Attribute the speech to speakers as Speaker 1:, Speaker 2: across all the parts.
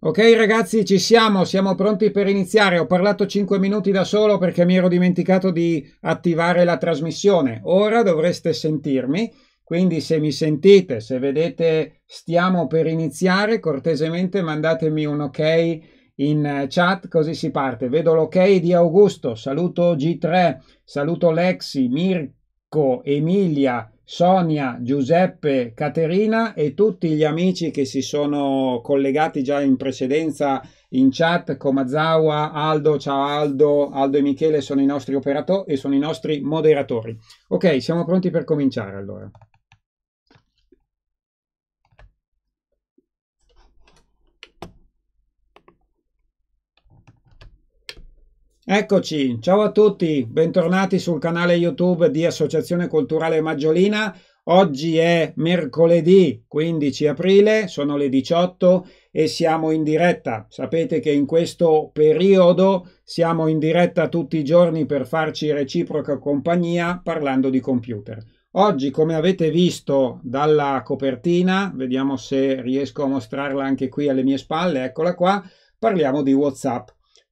Speaker 1: Ok ragazzi, ci siamo, siamo pronti per iniziare. Ho parlato 5 minuti da solo perché mi ero dimenticato di attivare la trasmissione. Ora dovreste sentirmi, quindi se mi sentite, se vedete stiamo per iniziare, cortesemente mandatemi un ok in chat così si parte. Vedo l'ok di Augusto, saluto G3, saluto Lexi, Mirko, Emilia, Sonia, Giuseppe, Caterina e tutti gli amici che si sono collegati già in precedenza in chat, Komazawa, Aldo, ciao Aldo, Aldo e Michele sono i nostri operatori e sono i nostri moderatori. Ok, siamo pronti per cominciare allora. Eccoci, ciao a tutti, bentornati sul canale YouTube di Associazione Culturale Maggiolina. Oggi è mercoledì 15 aprile, sono le 18 e siamo in diretta. Sapete che in questo periodo siamo in diretta tutti i giorni per farci reciproca compagnia parlando di computer. Oggi, come avete visto dalla copertina, vediamo se riesco a mostrarla anche qui alle mie spalle, eccola qua, parliamo di WhatsApp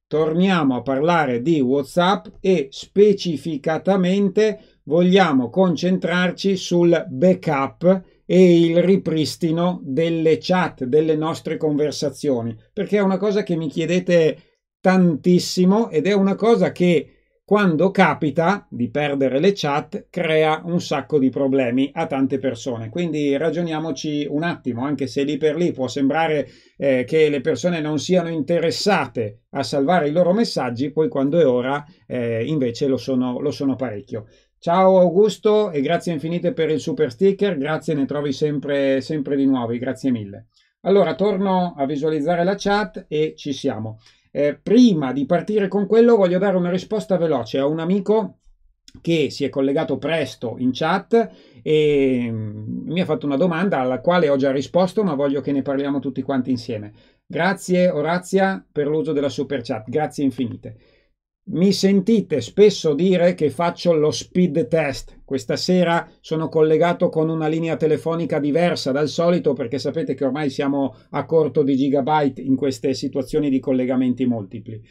Speaker 1: torniamo a parlare di WhatsApp e specificatamente vogliamo concentrarci sul backup e il ripristino delle chat, delle nostre conversazioni, perché è una cosa che mi chiedete tantissimo ed è una cosa che quando capita di perdere le chat crea un sacco di problemi a tante persone. Quindi ragioniamoci un attimo, anche se lì per lì può sembrare eh, che le persone non siano interessate a salvare i loro messaggi, poi quando è ora eh, invece lo sono, lo sono parecchio. Ciao Augusto e grazie infinite per il super sticker, grazie, ne trovi sempre, sempre di nuovi, grazie mille. Allora torno a visualizzare la chat e ci siamo. Eh, prima di partire con quello voglio dare una risposta veloce a un amico che si è collegato presto in chat e mm, mi ha fatto una domanda alla quale ho già risposto, ma voglio che ne parliamo tutti quanti insieme. Grazie Orazia per l'uso della super chat, grazie infinite. Mi sentite spesso dire che faccio lo speed test. Questa sera sono collegato con una linea telefonica diversa dal solito perché sapete che ormai siamo a corto di gigabyte in queste situazioni di collegamenti multipli.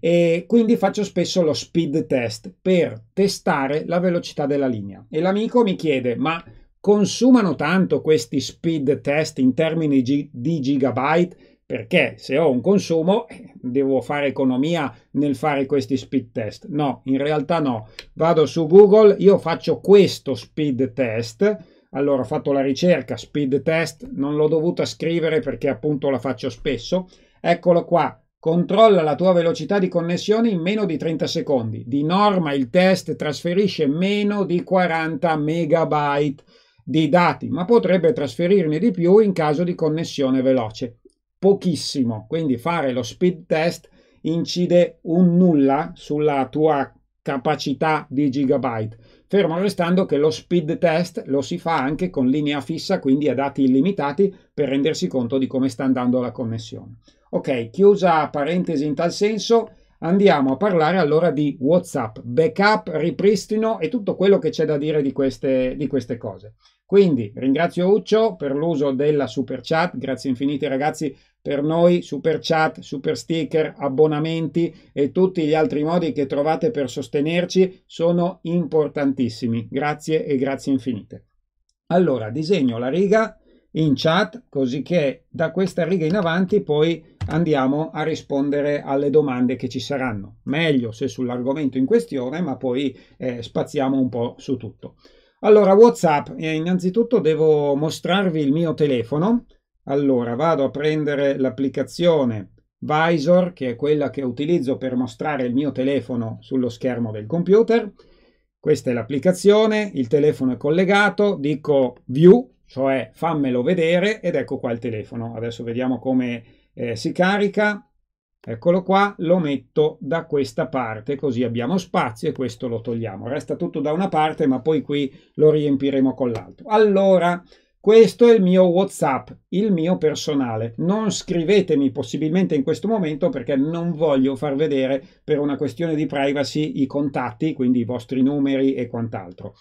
Speaker 1: E quindi faccio spesso lo speed test per testare la velocità della linea. E l'amico mi chiede: "Ma consumano tanto questi speed test in termini di gigabyte?" perché se ho un consumo eh, devo fare economia nel fare questi speed test. No, in realtà no. Vado su Google, io faccio questo speed test. Allora ho fatto la ricerca speed test, non l'ho dovuta scrivere perché appunto la faccio spesso. Eccolo qua. Controlla la tua velocità di connessione in meno di 30 secondi. Di norma il test trasferisce meno di 40 megabyte di dati, ma potrebbe trasferirne di più in caso di connessione veloce pochissimo, quindi fare lo speed test incide un nulla sulla tua capacità di gigabyte. Fermo restando che lo speed test lo si fa anche con linea fissa, quindi a dati illimitati, per rendersi conto di come sta andando la connessione. Ok, chiusa parentesi in tal senso, andiamo a parlare allora di WhatsApp, backup, ripristino e tutto quello che c'è da dire di queste, di queste cose. Quindi ringrazio Uccio per l'uso della super chat, grazie infinite ragazzi per noi, super chat, super sticker, abbonamenti e tutti gli altri modi che trovate per sostenerci sono importantissimi. Grazie e grazie infinite. Allora, disegno la riga in chat così che da questa riga in avanti poi andiamo a rispondere alle domande che ci saranno. Meglio se sull'argomento in questione, ma poi eh, spaziamo un po' su tutto. Allora, WhatsApp, eh, innanzitutto devo mostrarvi il mio telefono. Allora, vado a prendere l'applicazione Visor, che è quella che utilizzo per mostrare il mio telefono sullo schermo del computer. Questa è l'applicazione, il telefono è collegato, dico view, cioè fammelo vedere, ed ecco qua il telefono. Adesso vediamo come eh, si carica. Eccolo qua, lo metto da questa parte, così abbiamo spazio e questo lo togliamo. Resta tutto da una parte, ma poi qui lo riempiremo con l'altro. Allora, questo è il mio WhatsApp, il mio personale. Non scrivetemi possibilmente in questo momento perché non voglio far vedere per una questione di privacy i contatti, quindi i vostri numeri e quant'altro.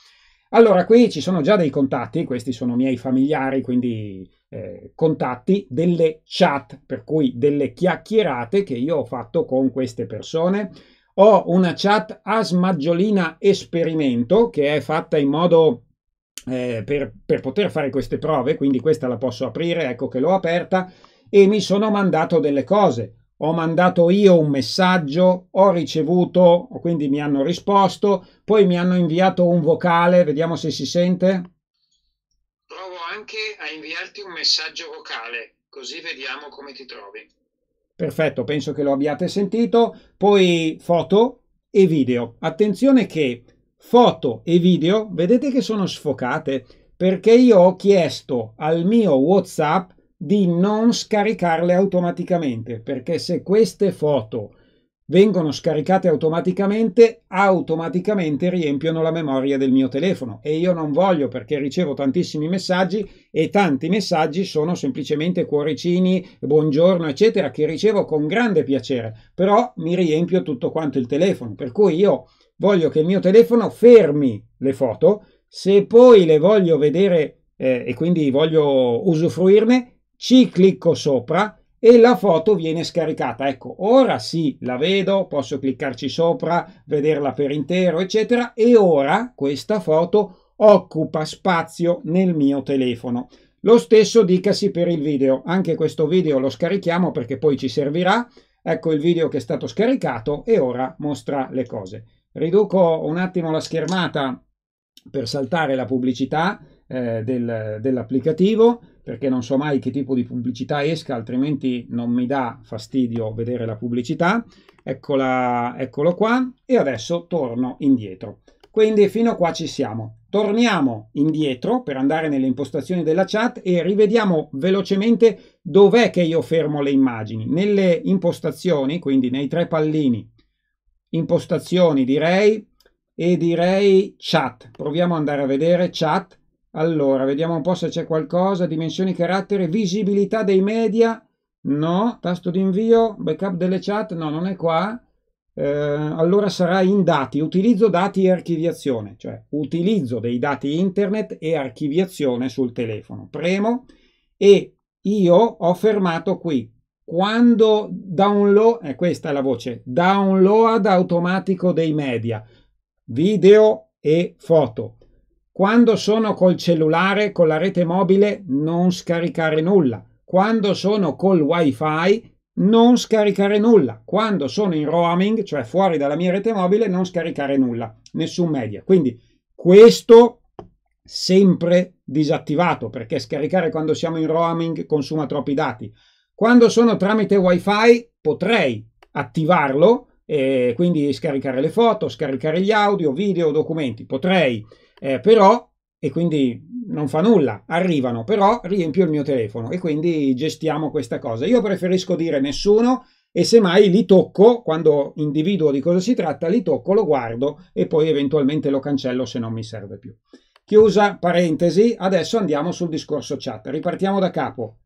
Speaker 1: Allora, qui ci sono già dei contatti, questi sono miei familiari, quindi eh, contatti, delle chat, per cui delle chiacchierate che io ho fatto con queste persone. Ho una chat a smaggiolina esperimento che è fatta in modo eh, per, per poter fare queste prove, quindi questa la posso aprire, ecco che l'ho aperta e mi sono mandato delle cose ho mandato io un messaggio, ho ricevuto, quindi mi hanno risposto, poi mi hanno inviato un vocale, vediamo se si sente. Provo anche a inviarti un messaggio vocale, così vediamo come ti trovi. Perfetto, penso che lo abbiate sentito. Poi foto e video. Attenzione che foto e video, vedete che sono sfocate, perché io ho chiesto al mio WhatsApp di non scaricarle automaticamente, perché se queste foto vengono scaricate automaticamente, automaticamente riempiono la memoria del mio telefono e io non voglio perché ricevo tantissimi messaggi e tanti messaggi sono semplicemente cuoricini, buongiorno, eccetera, che ricevo con grande piacere, però mi riempio tutto quanto il telefono, per cui io voglio che il mio telefono fermi le foto, se poi le voglio vedere eh, e quindi voglio usufruirne, ci clicco sopra e la foto viene scaricata. Ecco, ora sì, la vedo, posso cliccarci sopra, vederla per intero, eccetera, e ora questa foto occupa spazio nel mio telefono. Lo stesso dicasi per il video, anche questo video lo scarichiamo perché poi ci servirà. Ecco il video che è stato scaricato e ora mostra le cose. Riduco un attimo la schermata per saltare la pubblicità eh, del, dell'applicativo perché non so mai che tipo di pubblicità esca, altrimenti non mi dà fastidio vedere la pubblicità. Eccola, eccolo qua e adesso torno indietro. Quindi fino a qua ci siamo. Torniamo indietro per andare nelle impostazioni della chat e rivediamo velocemente dov'è che io fermo le immagini. Nelle impostazioni, quindi nei tre pallini, impostazioni direi e direi chat. Proviamo ad andare a vedere chat allora, vediamo un po' se c'è qualcosa. Dimensioni, carattere, visibilità dei media. No, tasto di invio, backup delle chat. No, non è qua. Eh, allora sarà in dati. Utilizzo dati e archiviazione, cioè utilizzo dei dati internet e archiviazione sul telefono. Premo e io ho fermato qui. Quando download, eh, questa è la voce, download automatico dei media, video e foto quando sono col cellulare, con la rete mobile, non scaricare nulla. Quando sono col wifi, non scaricare nulla. Quando sono in roaming, cioè fuori dalla mia rete mobile, non scaricare nulla, nessun media. Quindi questo sempre disattivato perché scaricare quando siamo in roaming consuma troppi dati. Quando sono tramite wifi potrei attivarlo e eh, quindi scaricare le foto, scaricare gli audio, video, documenti. Potrei eh, però, e quindi non fa nulla, arrivano, però riempio il mio telefono e quindi gestiamo questa cosa. Io preferisco dire nessuno e semmai li tocco, quando individuo di cosa si tratta, li tocco, lo guardo e poi eventualmente lo cancello se non mi serve più. Chiusa parentesi, adesso andiamo sul discorso chat. Ripartiamo da capo.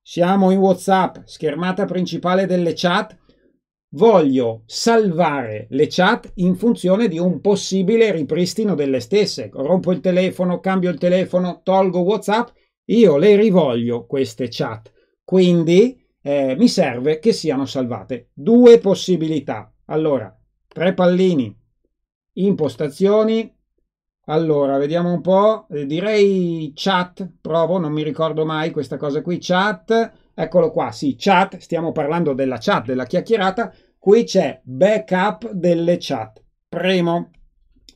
Speaker 1: Siamo in WhatsApp, schermata principale delle chat voglio salvare le chat in funzione di un possibile ripristino delle stesse. Rompo il telefono, cambio il telefono, tolgo WhatsApp, io le rivoglio queste chat. Quindi eh, mi serve che siano salvate. Due possibilità. Allora, tre pallini, impostazioni. Allora, vediamo un po', eh, direi chat, provo, non mi ricordo mai questa cosa qui, chat Eccolo qua, sì, chat, stiamo parlando della chat, della chiacchierata. Qui c'è backup delle chat. Premo.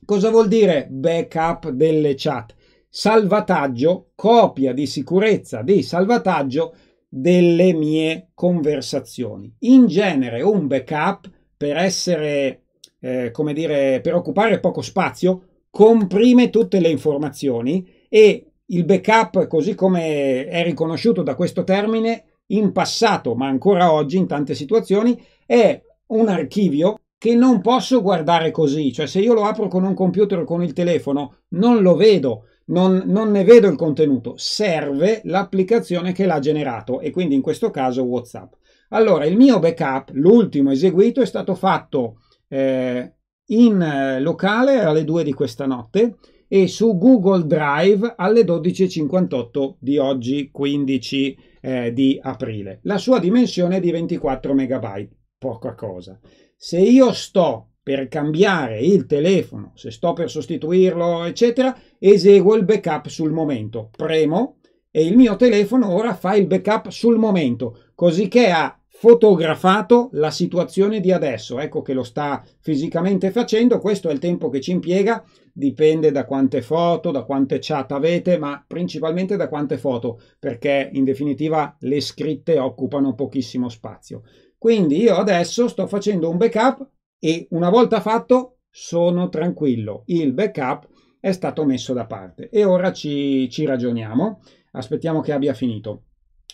Speaker 1: Cosa vuol dire backup delle chat? Salvataggio, copia di sicurezza di salvataggio delle mie conversazioni. In genere un backup per essere, eh, come dire, per occupare poco spazio, comprime tutte le informazioni e il backup, così come è riconosciuto da questo termine, in passato, ma ancora oggi in tante situazioni, è un archivio che non posso guardare così, cioè se io lo apro con un computer o con il telefono non lo vedo, non, non ne vedo il contenuto, serve l'applicazione che l'ha generato e quindi in questo caso WhatsApp. Allora il mio backup, l'ultimo eseguito, è stato fatto eh, in eh, locale alle 2 di questa notte e su Google Drive alle 12.58 di oggi, 15 eh, di aprile. La sua dimensione è di 24 MB, poca cosa. Se io sto per cambiare il telefono, se sto per sostituirlo, eccetera, eseguo il backup sul momento. Premo e il mio telefono ora fa il backup sul momento, cosicché ha fotografato la situazione di adesso. Ecco che lo sta fisicamente facendo, questo è il tempo che ci impiega dipende da quante foto, da quante chat avete, ma principalmente da quante foto, perché in definitiva le scritte occupano pochissimo spazio. Quindi io adesso sto facendo un backup e una volta fatto sono tranquillo, il backup è stato messo da parte. E ora ci, ci ragioniamo, aspettiamo che abbia finito.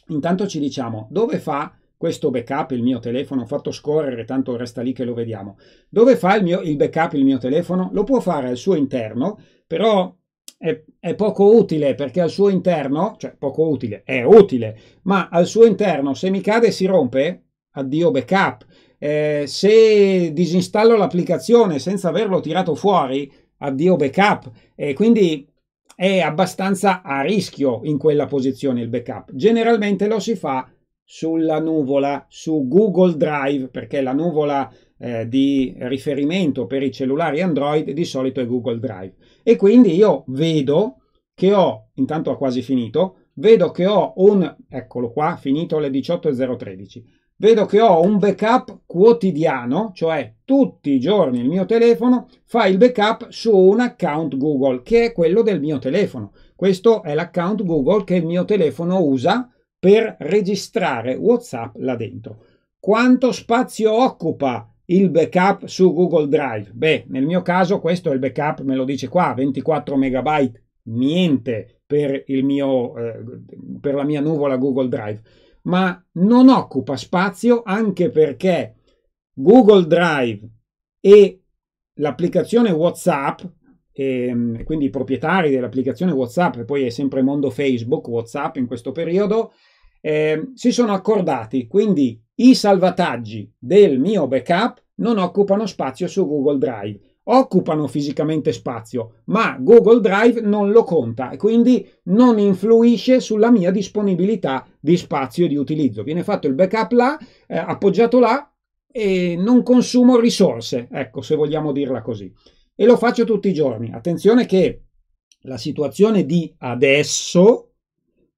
Speaker 1: Intanto ci diciamo dove fa questo backup, il mio telefono, ho fatto scorrere, tanto resta lì che lo vediamo. Dove fa il, mio, il backup il mio telefono? Lo può fare al suo interno, però è, è, poco utile perché al suo interno, cioè poco utile, è utile, ma al suo interno se mi cade e si rompe, addio backup. Eh, se disinstallo l'applicazione senza averlo tirato fuori, addio backup. E eh, quindi è abbastanza a rischio in quella posizione il backup. Generalmente lo si fa sulla nuvola su Google Drive, perché la nuvola eh, di riferimento per i cellulari Android di solito è Google Drive. E quindi io vedo che ho, intanto ha quasi finito, vedo che ho un, eccolo qua, finito alle 18.013, vedo che ho un backup quotidiano, cioè tutti i giorni il mio telefono fa il backup su un account Google, che è quello del mio telefono. Questo è l'account Google che il mio telefono usa per registrare WhatsApp là dentro. Quanto spazio occupa il backup su Google Drive? Beh, nel mio caso questo è il backup, me lo dice qua, 24 MB, niente per, mio, eh, per la mia nuvola Google Drive, ma non occupa spazio anche perché Google Drive e l'applicazione WhatsApp Ehm, e quindi i proprietari dell'applicazione WhatsApp, poi è sempre mondo Facebook, WhatsApp in questo periodo, eh, si sono accordati, quindi i salvataggi del mio backup non occupano spazio su Google Drive, occupano fisicamente spazio, ma Google Drive non lo conta e quindi non influisce sulla mia disponibilità di spazio di utilizzo. Viene fatto il backup là, eh, appoggiato là e non consumo risorse, ecco, se vogliamo dirla così e lo faccio tutti i giorni. Attenzione che la situazione di adesso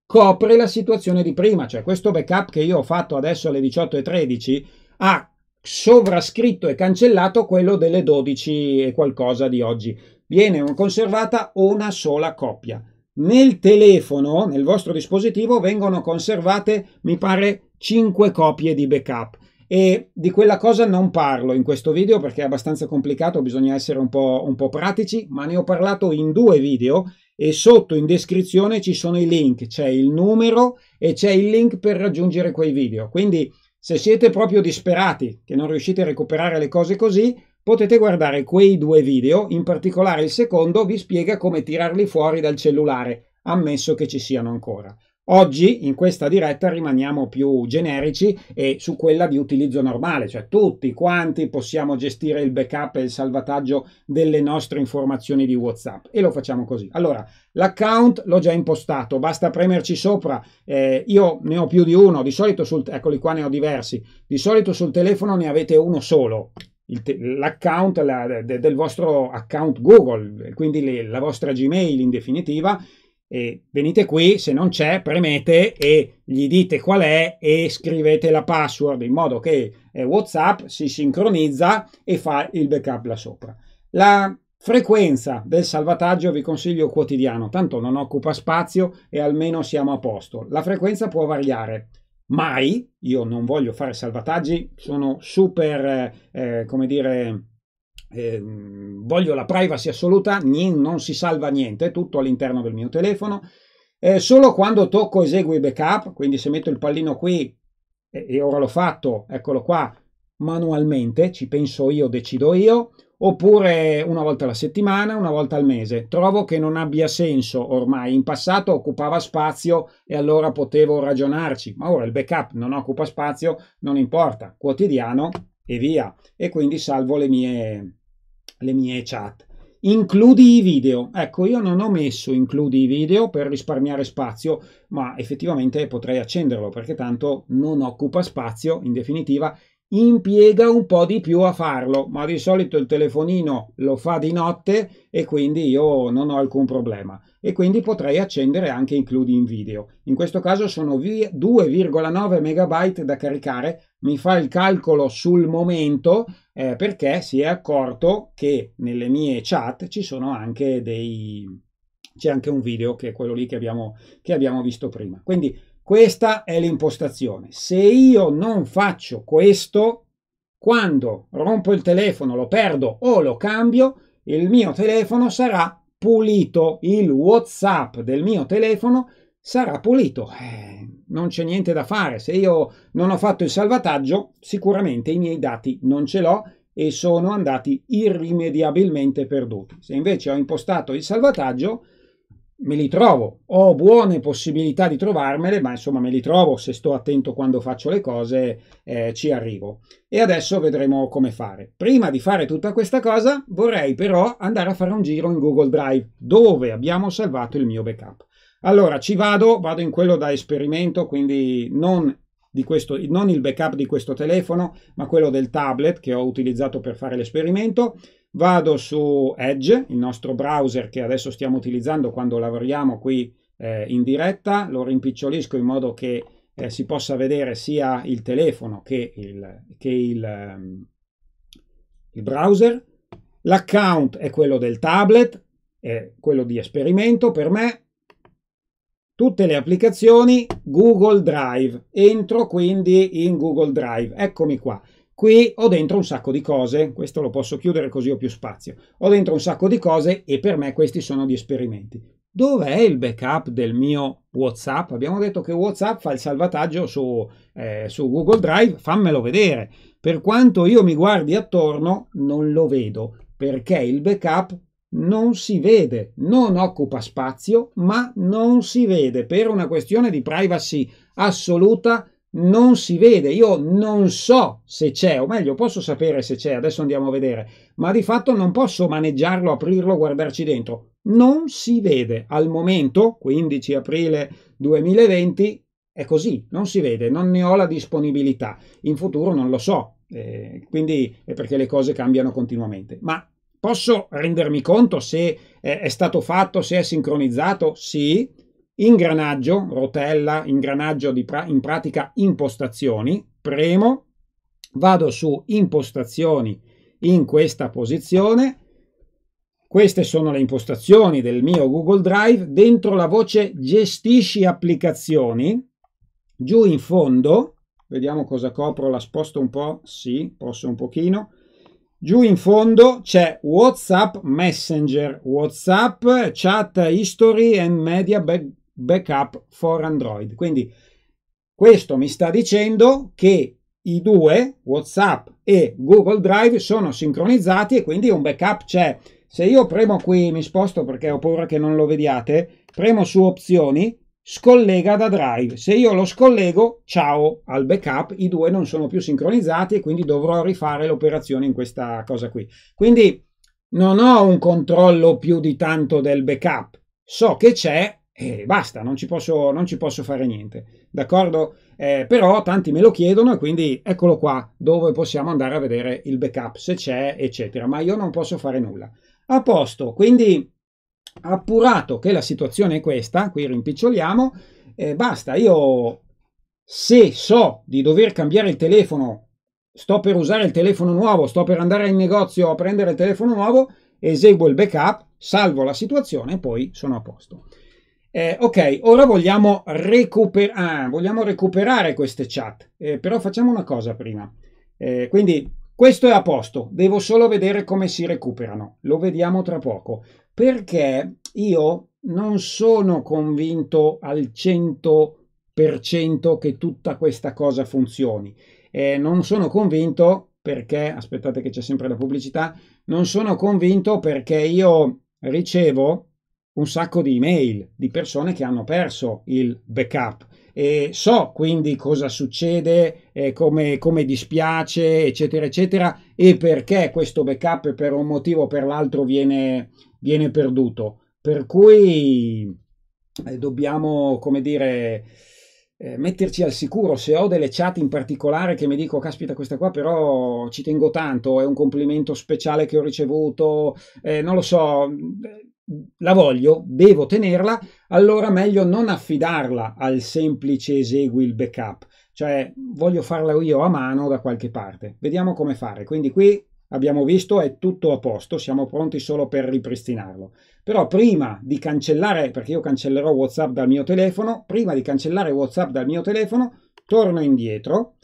Speaker 1: copre la situazione di prima, cioè questo backup che io ho fatto adesso alle 18.13 ha sovrascritto e cancellato quello delle 12 e qualcosa di oggi. Viene conservata una sola coppia. Nel telefono, nel vostro dispositivo, vengono conservate, mi pare, 5 copie di backup e di quella cosa non parlo in questo video perché è abbastanza complicato, bisogna essere un po', un po pratici, ma ne ho parlato in due video e sotto in descrizione ci sono i link, c'è il numero e c'è il link per raggiungere quei video. Quindi se siete proprio disperati che non riuscite a recuperare le cose così, potete guardare quei due video, in particolare il secondo vi spiega come tirarli fuori dal cellulare, ammesso che ci siano ancora. Oggi in questa diretta rimaniamo più generici e su quella di utilizzo normale, cioè tutti quanti possiamo gestire il backup e il salvataggio delle nostre informazioni di WhatsApp e lo facciamo così. Allora, l'account l'ho già impostato, basta premerci sopra, eh, io ne ho più di uno, di solito sul, eccoli qua ne ho diversi, di solito sul telefono ne avete uno solo l'account la, de, del vostro account Google, quindi le, la vostra Gmail in definitiva e venite qui, se non c'è, premete e gli dite qual è e scrivete la password in modo che eh, WhatsApp si sincronizza e fa il backup là sopra. La frequenza del salvataggio vi consiglio quotidiano, tanto non occupa spazio e almeno siamo a posto. La frequenza può variare. Mai, io non voglio fare salvataggi, sono super, eh, come dire, eh, voglio la privacy assoluta, non si salva niente, tutto all'interno del mio telefono. Eh, solo quando tocco eseguo i backup, quindi se metto il pallino qui e, e ora l'ho fatto, eccolo qua, manualmente, ci penso io, decido io, oppure una volta alla settimana, una volta al mese. Trovo che non abbia senso ormai, in passato occupava spazio e allora potevo ragionarci, ma ora il backup non occupa spazio, non importa, quotidiano e via, e quindi salvo le mie le mie chat. Includi i video. Ecco, io non ho messo includi i video per risparmiare spazio, ma effettivamente potrei accenderlo perché tanto non occupa spazio, in definitiva impiega un po' di più a farlo, ma di solito il telefonino lo fa di notte e quindi io non ho alcun problema. E quindi potrei accendere anche includi in video. In questo caso sono 2,9 MB da caricare, mi fa il calcolo sul momento eh, perché si è accorto che nelle mie chat ci sono anche dei... c'è anche un video che è quello lì che abbiamo, che abbiamo visto prima. Quindi questa è l'impostazione. Se io non faccio questo, quando rompo il telefono, lo perdo o lo cambio, il mio telefono sarà pulito. Il WhatsApp del mio telefono sarà pulito. Eh, non c'è niente da fare. Se io non ho fatto il salvataggio, sicuramente i miei dati non ce l'ho e sono andati irrimediabilmente perduti. Se invece ho impostato il salvataggio, me li trovo. Ho buone possibilità di trovarmele, ma insomma me li trovo. Se sto attento quando faccio le cose, eh, ci arrivo. E adesso vedremo come fare. Prima di fare tutta questa cosa, vorrei però andare a fare un giro in Google Drive, dove abbiamo salvato il mio backup. Allora, ci vado, vado in quello da esperimento, quindi non, questo, non il backup di questo telefono, ma quello del tablet che ho utilizzato per fare l'esperimento. Vado su Edge, il nostro browser che adesso stiamo utilizzando quando lavoriamo qui eh, in diretta, lo rimpicciolisco in modo che eh, si possa vedere sia il telefono che il, che il, um, il browser. L'account è quello del tablet, è quello di esperimento per me, tutte le applicazioni Google Drive. Entro quindi in Google Drive. Eccomi qua. Qui ho dentro un sacco di cose, questo lo posso chiudere così ho più spazio. Ho dentro un sacco di cose e per me questi sono gli esperimenti. Dov'è il backup del mio WhatsApp? Abbiamo detto che WhatsApp fa il salvataggio su, eh, su Google Drive, fammelo vedere. Per quanto io mi guardi attorno, non lo vedo perché il backup non si vede, non occupa spazio, ma non si vede per una questione di privacy assoluta. Non si vede, io non so se c'è, o meglio, posso sapere se c'è, adesso andiamo a vedere, ma di fatto non posso maneggiarlo, aprirlo, guardarci dentro. Non si vede al momento, 15 aprile 2020, è così, non si vede, non ne ho la disponibilità. In futuro non lo so, eh, quindi è perché le cose cambiano continuamente. Ma Posso rendermi conto se eh, è stato fatto, se è sincronizzato? Sì. Ingranaggio, rotella, ingranaggio di pra- in pratica impostazioni, premo, vado su impostazioni in questa posizione. Queste sono le impostazioni del mio Google Drive. Dentro la voce gestisci applicazioni, giù in fondo, vediamo cosa copro, la sposto un po', sì, posso un pochino, Giù in fondo c'è WhatsApp Messenger, WhatsApp, Chat History and Media Backup for Android. Quindi questo mi sta dicendo che i due, WhatsApp e Google Drive, sono sincronizzati e quindi un backup c'è. Se io premo qui, mi sposto perché ho paura che non lo vediate, premo su opzioni, scollega da drive. Se io lo scollego, ciao al backup, i due non sono più sincronizzati e quindi dovrò rifare l'operazione in questa cosa qui. Quindi non ho un controllo più di tanto del backup, so che c'è e basta, non ci posso, non ci posso fare niente, d'accordo? Eh, però tanti me lo chiedono e quindi eccolo qua dove possiamo andare a vedere il backup, se c'è, eccetera, ma io non posso fare nulla. A posto, quindi appurato che la situazione è questa, qui rimpiccioliamo, eh, basta, io se so di dover cambiare il telefono, sto per usare il telefono nuovo, sto per andare in negozio a prendere il telefono nuovo, eseguo il backup, salvo la situazione e poi sono a posto. Eh, ok, ora vogliamo, recuper- ah, vogliamo recuperare queste chat, eh, però facciamo una cosa prima. Eh, quindi questo è a posto, devo solo vedere come si recuperano, lo vediamo tra poco perché io non sono convinto al 100% che tutta questa cosa funzioni. Eh, non sono convinto perché, aspettate che c'è sempre la pubblicità, non sono convinto perché io ricevo un sacco di email di persone che hanno perso il backup e so quindi cosa succede, eh, come, come dispiace, eccetera, eccetera, e perché questo backup per un motivo o per l'altro viene, viene perduto. Per cui eh, dobbiamo, come dire, eh, metterci al sicuro. Se ho delle chat in particolare che mi dico, caspita, questa qua però ci tengo tanto, è un complimento speciale che ho ricevuto, eh, non lo so, mm, la voglio, devo tenerla, allora meglio non affidarla al semplice esegui il backup. Cioè, voglio farla io a mano da qualche parte. Vediamo come fare. Quindi qui abbiamo visto è tutto a posto, siamo pronti solo per ripristinarlo. Però prima di cancellare, perché io cancellerò WhatsApp dal mio telefono, prima di cancellare WhatsApp dal mio telefono, torno indietro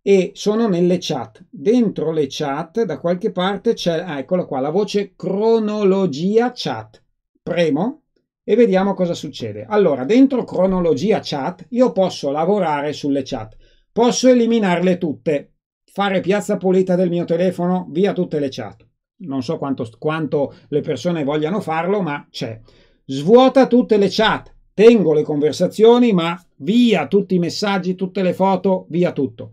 Speaker 1: e sono nelle chat. Dentro le chat da qualche parte c'è, ah, eccola qua, la voce cronologia chat. Premo e vediamo cosa succede. Allora, dentro cronologia chat io posso lavorare sulle chat. Posso eliminarle tutte, fare piazza pulita del mio telefono, via tutte le chat. Non so quanto, quanto le persone vogliano farlo, ma c'è. Svuota tutte le chat, tengo le conversazioni, ma via tutti i messaggi, tutte le foto, via tutto.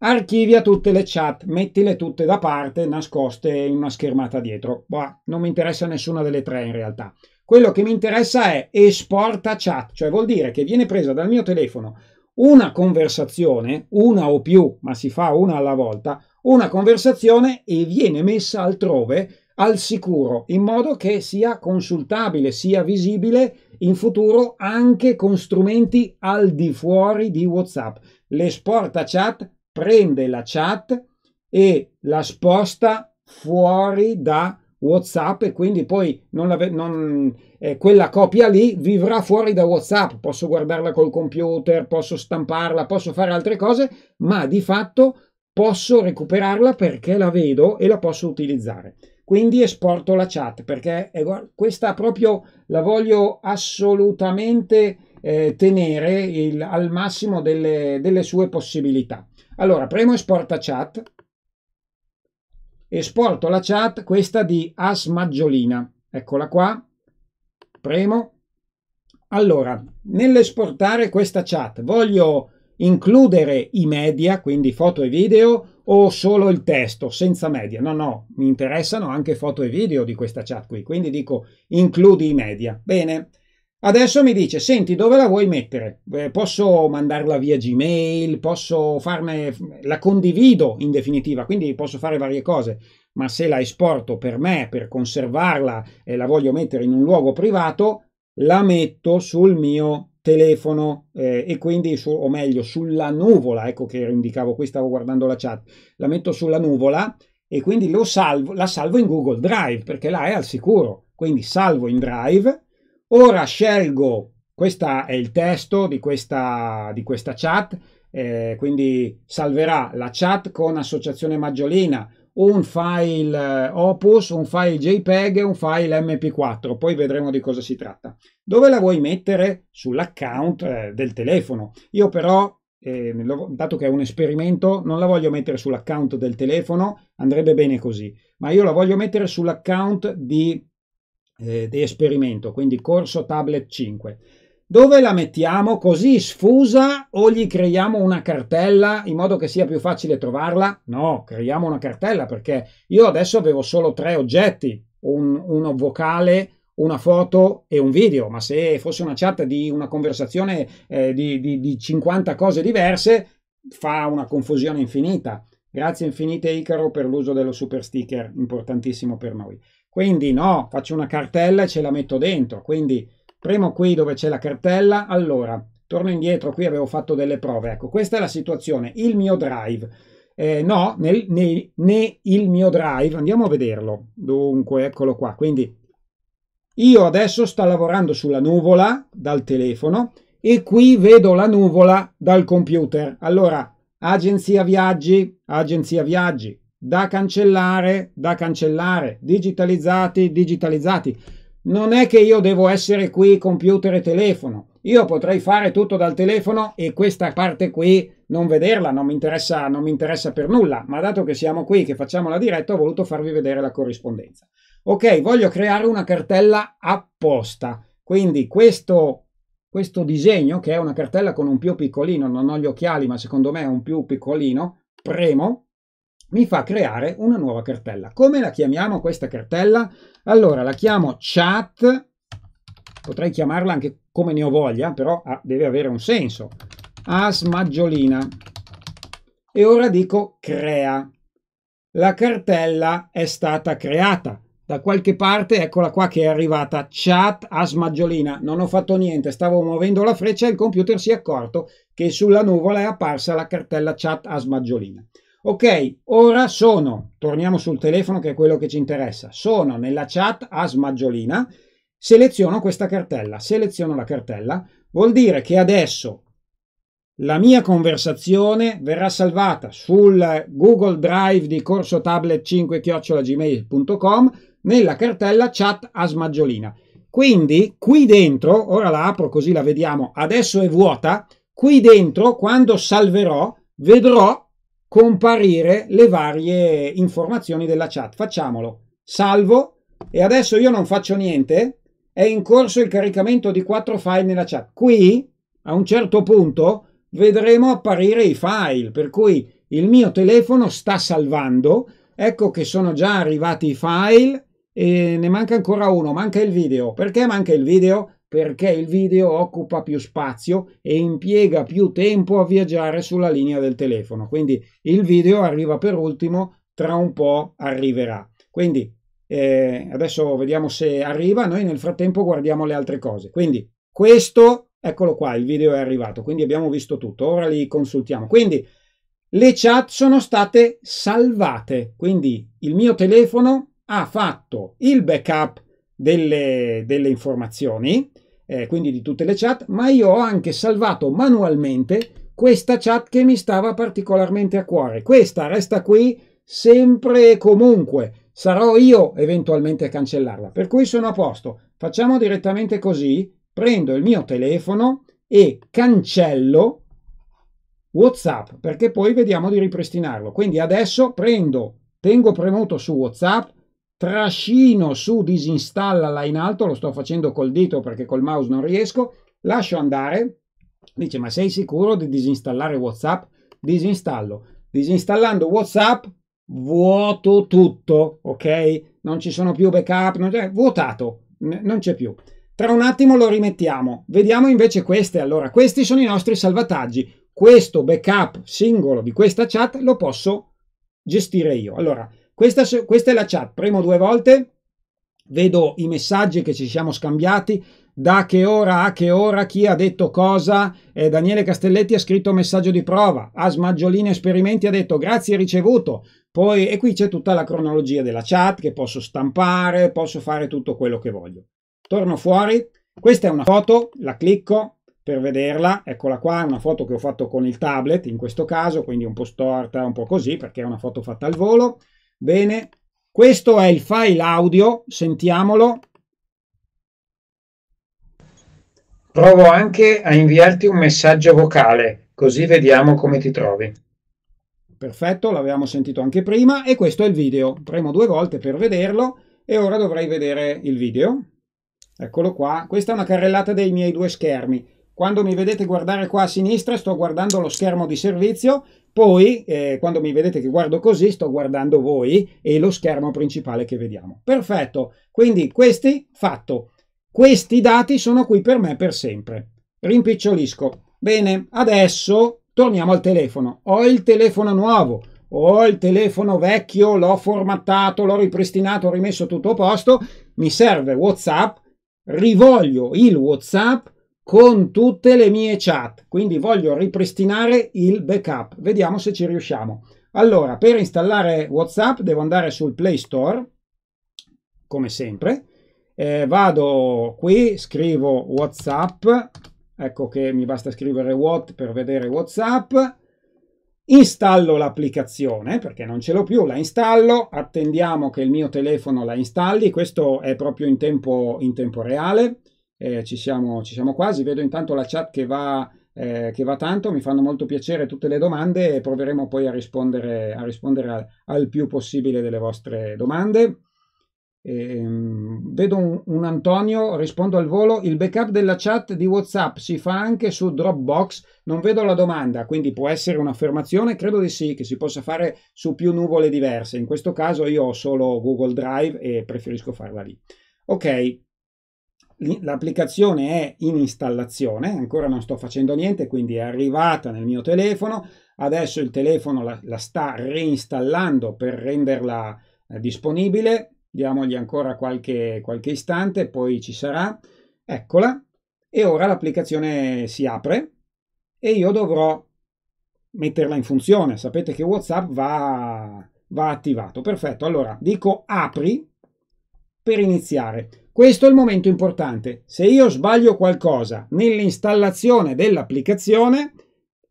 Speaker 1: Archivia tutte le chat, mettile tutte da parte, nascoste in una schermata dietro. Bah, non mi interessa nessuna delle tre in realtà. Quello che mi interessa è esporta chat, cioè vuol dire che viene presa dal mio telefono una conversazione, una o più, ma si fa una alla volta, una conversazione e viene messa altrove al sicuro, in modo che sia consultabile, sia visibile in futuro anche con strumenti al di fuori di WhatsApp. L'esporta chat prende la chat e la sposta fuori da WhatsApp e quindi poi non, la, non, eh, quella copia lì vivrà fuori da WhatsApp, posso guardarla col computer, posso stamparla, posso fare altre cose, ma di fatto posso recuperarla perché la vedo e la posso utilizzare. Quindi esporto la chat perché eh, questa proprio la voglio assolutamente eh, tenere il, al massimo delle, delle sue possibilità. Allora, premo esporta chat, esporto la chat, questa di As Maggiolina, eccola qua, Premo. Allora, nell'esportare questa chat voglio includere i media, quindi foto e video, o solo il testo, senza media? No, no, mi interessano anche foto e video di questa chat qui, quindi dico includi i media. Bene, adesso mi dice, senti, dove la vuoi mettere? Eh, posso mandarla via Gmail, posso farne, la condivido in definitiva, quindi posso fare varie cose ma se la esporto per me, per conservarla e la voglio mettere in un luogo privato, la metto sul mio telefono eh, e quindi su, o meglio sulla nuvola, ecco che indicavo qui stavo guardando la chat, la metto sulla nuvola e quindi salvo, la salvo in Google Drive perché là è al sicuro, quindi salvo in Drive, ora scelgo, questo è il testo di questa, di questa chat, eh, quindi salverà la chat con associazione maggiolina, un file opus, un file JPEG e un file MP4, poi vedremo di cosa si tratta. Dove la vuoi mettere? Sull'account eh, del telefono. Io però, eh, dato che è un esperimento, non la voglio mettere sull'account del telefono, andrebbe bene così, ma io la voglio mettere sull'account di, eh, di esperimento, quindi corso tablet 5. Dove la mettiamo così sfusa o gli creiamo una cartella in modo che sia più facile trovarla? No, creiamo una cartella perché io adesso avevo solo tre oggetti, un, uno vocale, una foto e un video, ma se fosse una chat di una conversazione eh, di, di, di 50 cose diverse fa una confusione infinita. Grazie infinite Icaro per l'uso dello super sticker, importantissimo per noi. Quindi no, faccio una cartella e ce la metto dentro, quindi Premo qui dove c'è la cartella. Allora, torno indietro, qui avevo fatto delle prove. Ecco, questa è la situazione. Il mio drive. Eh, no, né, né il mio drive. Andiamo a vederlo. Dunque, eccolo qua. Quindi, io adesso sto lavorando sulla nuvola dal telefono e qui vedo la nuvola dal computer. Allora, agenzia viaggi, agenzia viaggi, da cancellare, da cancellare, digitalizzati, digitalizzati. Non è che io devo essere qui computer e telefono. Io potrei fare tutto dal telefono e questa parte qui non vederla, non mi interessa, non mi interessa per nulla, ma dato che siamo qui, che facciamo la diretta, ho voluto farvi vedere la corrispondenza. Ok, voglio creare una cartella apposta. Quindi questo, questo disegno, che è una cartella con un più piccolino, non ho gli occhiali, ma secondo me è un più piccolino, premo, mi fa creare una nuova cartella. Come la chiamiamo questa cartella? Allora, la chiamo chat, potrei chiamarla anche come ne ho voglia, però deve avere un senso. As maggiolina. E ora dico crea. La cartella è stata creata. Da qualche parte, eccola qua che è arrivata, chat as maggiolina. Non ho fatto niente, stavo muovendo la freccia e il computer si è accorto che sulla nuvola è apparsa la cartella chat as maggiolina. Ok, ora sono, torniamo sul telefono che è quello che ci interessa, sono nella chat a smaggiolina, seleziono questa cartella, seleziono la cartella, vuol dire che adesso la mia conversazione verrà salvata sul Google Drive di corso tablet 5-gmail.com nella cartella chat a smaggiolina. Quindi qui dentro, ora la apro così la vediamo, adesso è vuota, qui dentro quando salverò vedrò comparire le varie informazioni della chat. Facciamolo. Salvo e adesso io non faccio niente. È in corso il caricamento di quattro file nella chat. Qui, a un certo punto, vedremo apparire i file, per cui il mio telefono sta salvando. Ecco che sono già arrivati i file e ne manca ancora uno, manca il video. Perché manca il video? perché il video occupa più spazio e impiega più tempo a viaggiare sulla linea del telefono. Quindi il video arriva per ultimo, tra un po' arriverà. Quindi eh, adesso vediamo se arriva, noi nel frattempo guardiamo le altre cose. Quindi questo, eccolo qua, il video è arrivato, quindi abbiamo visto tutto, ora li consultiamo. Quindi le chat sono state salvate, quindi il mio telefono ha fatto il backup delle, delle informazioni, eh, quindi di tutte le chat, ma io ho anche salvato manualmente questa chat che mi stava particolarmente a cuore. Questa resta qui sempre e comunque. Sarò io eventualmente a cancellarla. Per cui sono a posto. Facciamo direttamente così. Prendo il mio telefono e cancello WhatsApp perché poi vediamo di ripristinarlo. Quindi adesso prendo, tengo premuto su WhatsApp, trascino su disinstalla là in alto, lo sto facendo col dito perché col mouse non riesco, lascio andare, dice ma sei sicuro di disinstallare Whatsapp? Disinstallo. Disinstallando Whatsapp vuoto tutto, ok? Non ci sono più backup, non c'è, vuotato, non c'è più. Tra un attimo lo rimettiamo. Vediamo invece queste. Allora, questi sono i nostri salvataggi. Questo backup singolo di questa chat lo posso gestire io. Allora, questa, questa è la chat, premo due volte, vedo i messaggi che ci siamo scambiati, da che ora a che ora chi ha detto cosa. Eh, Daniele Castelletti ha scritto messaggio di prova, a Smaggioline Esperimenti ha detto grazie ricevuto. Poi, e qui c'è tutta la cronologia della chat che posso stampare, posso fare tutto quello che voglio. Torno fuori, questa è una foto, la clicco per vederla, eccola qua, è una foto che ho fatto con il tablet in questo caso, quindi un po' storta, un po' così, perché è una foto fatta al volo. Bene, questo è il file audio, sentiamolo. Provo anche a inviarti un messaggio vocale, così vediamo come ti trovi. Perfetto, l'avevamo sentito anche prima e questo è il video. Premo due volte per vederlo e ora dovrei vedere il video. Eccolo qua, questa è una carrellata dei miei due schermi. Quando mi vedete guardare qua a sinistra sto guardando lo schermo di servizio, poi, eh, quando mi vedete che guardo così, sto guardando voi e lo schermo principale che vediamo. Perfetto, quindi questi, fatto. Questi dati sono qui per me per sempre. Rimpicciolisco. Bene, adesso torniamo al telefono. Ho il telefono nuovo, ho il telefono vecchio, l'ho formattato, l'ho ripristinato, ho rimesso tutto a posto. Mi serve WhatsApp, rivoglio il WhatsApp con tutte le mie chat. Quindi voglio ripristinare il backup. Vediamo se ci riusciamo. Allora, per installare WhatsApp devo andare sul Play Store, come sempre. Eh, vado qui, scrivo WhatsApp. Ecco che mi basta scrivere what per vedere WhatsApp. Installo l'applicazione perché non ce l'ho più, la installo, attendiamo che il mio telefono la installi, questo è proprio in tempo, in tempo reale eh, ci, siamo, ci siamo quasi, vedo intanto la chat che va, eh, che va tanto, mi fanno molto piacere tutte le domande e proveremo poi a rispondere, a rispondere al, al più possibile delle vostre domande. Eh, vedo un, un, Antonio, rispondo al volo. Il backup della chat di WhatsApp si fa anche su Dropbox. Non vedo la domanda, quindi può essere un'affermazione. Credo di sì, che si possa fare su più nuvole diverse. In questo caso io ho solo Google Drive e preferisco farla lì. Ok, l'applicazione è in installazione, ancora non sto facendo niente, quindi è arrivata nel mio telefono, adesso il telefono la, la sta reinstallando per renderla eh, disponibile, diamogli ancora qualche, qualche istante, poi ci sarà, eccola, e ora l'applicazione si apre e io dovrò metterla in funzione, sapete che WhatsApp va, va attivato, perfetto, allora dico apri per iniziare. Questo è il momento importante. Se io sbaglio qualcosa nell'installazione dell'applicazione,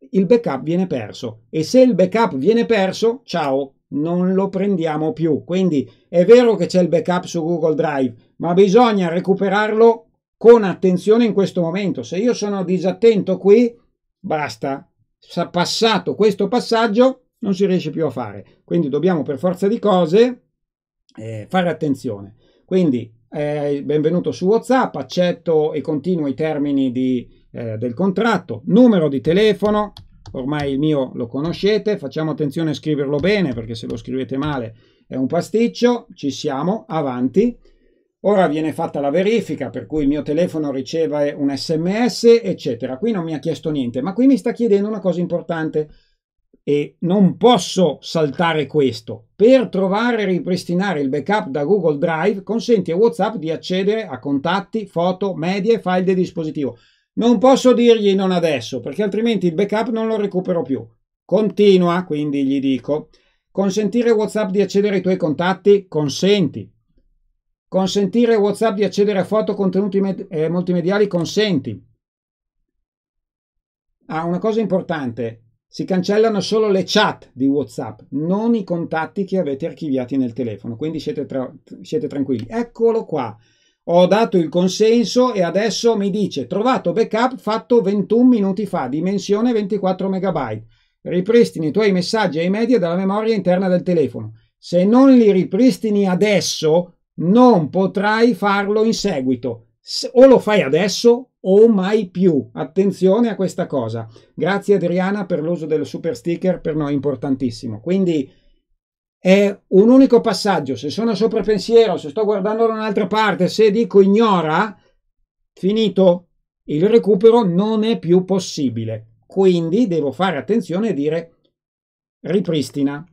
Speaker 1: il backup viene perso e se il backup viene perso, ciao, non lo prendiamo più. Quindi è vero che c'è il backup su Google Drive, ma bisogna recuperarlo con attenzione in questo momento. Se io sono disattento qui, basta. Passato questo passaggio non si riesce più a fare. Quindi dobbiamo per forza di cose eh, fare attenzione. Quindi eh, benvenuto su WhatsApp, accetto e continuo i termini di, eh, del contratto, numero di telefono, ormai il mio lo conoscete, facciamo attenzione a scriverlo bene perché se lo scrivete male è un pasticcio, ci siamo, avanti. Ora viene fatta la verifica per cui il mio telefono riceve un sms eccetera. Qui non mi ha chiesto niente, ma qui mi sta chiedendo una cosa importante e non posso saltare questo. Per trovare e ripristinare il backup da Google Drive consenti a WhatsApp di accedere a contatti, foto, media e file del dispositivo. Non posso dirgli non adesso perché altrimenti il backup non lo recupero più. Continua, quindi gli dico, consentire WhatsApp di accedere ai tuoi contatti? Consenti. Consentire WhatsApp di accedere a foto, contenuti eh, multimediali? Consenti. Ah, una cosa importante, si cancellano solo le chat di WhatsApp, non i contatti che avete archiviati nel telefono, quindi siete, tra- siete tranquilli. Eccolo qua. Ho dato il consenso e adesso mi dice trovato backup fatto 21 minuti fa, dimensione 24 MB. Ripristini i tuoi messaggi e i media dalla memoria interna del telefono. Se non li ripristini adesso, non potrai farlo in seguito. Se, o lo fai adesso o mai più. Attenzione a questa cosa. Grazie Adriana per l'uso del super sticker, per noi importantissimo. Quindi è un unico passaggio. Se sono sopra pensiero, se sto guardando da un'altra parte, se dico ignora, finito, il recupero non è più possibile. Quindi devo fare attenzione e dire ripristina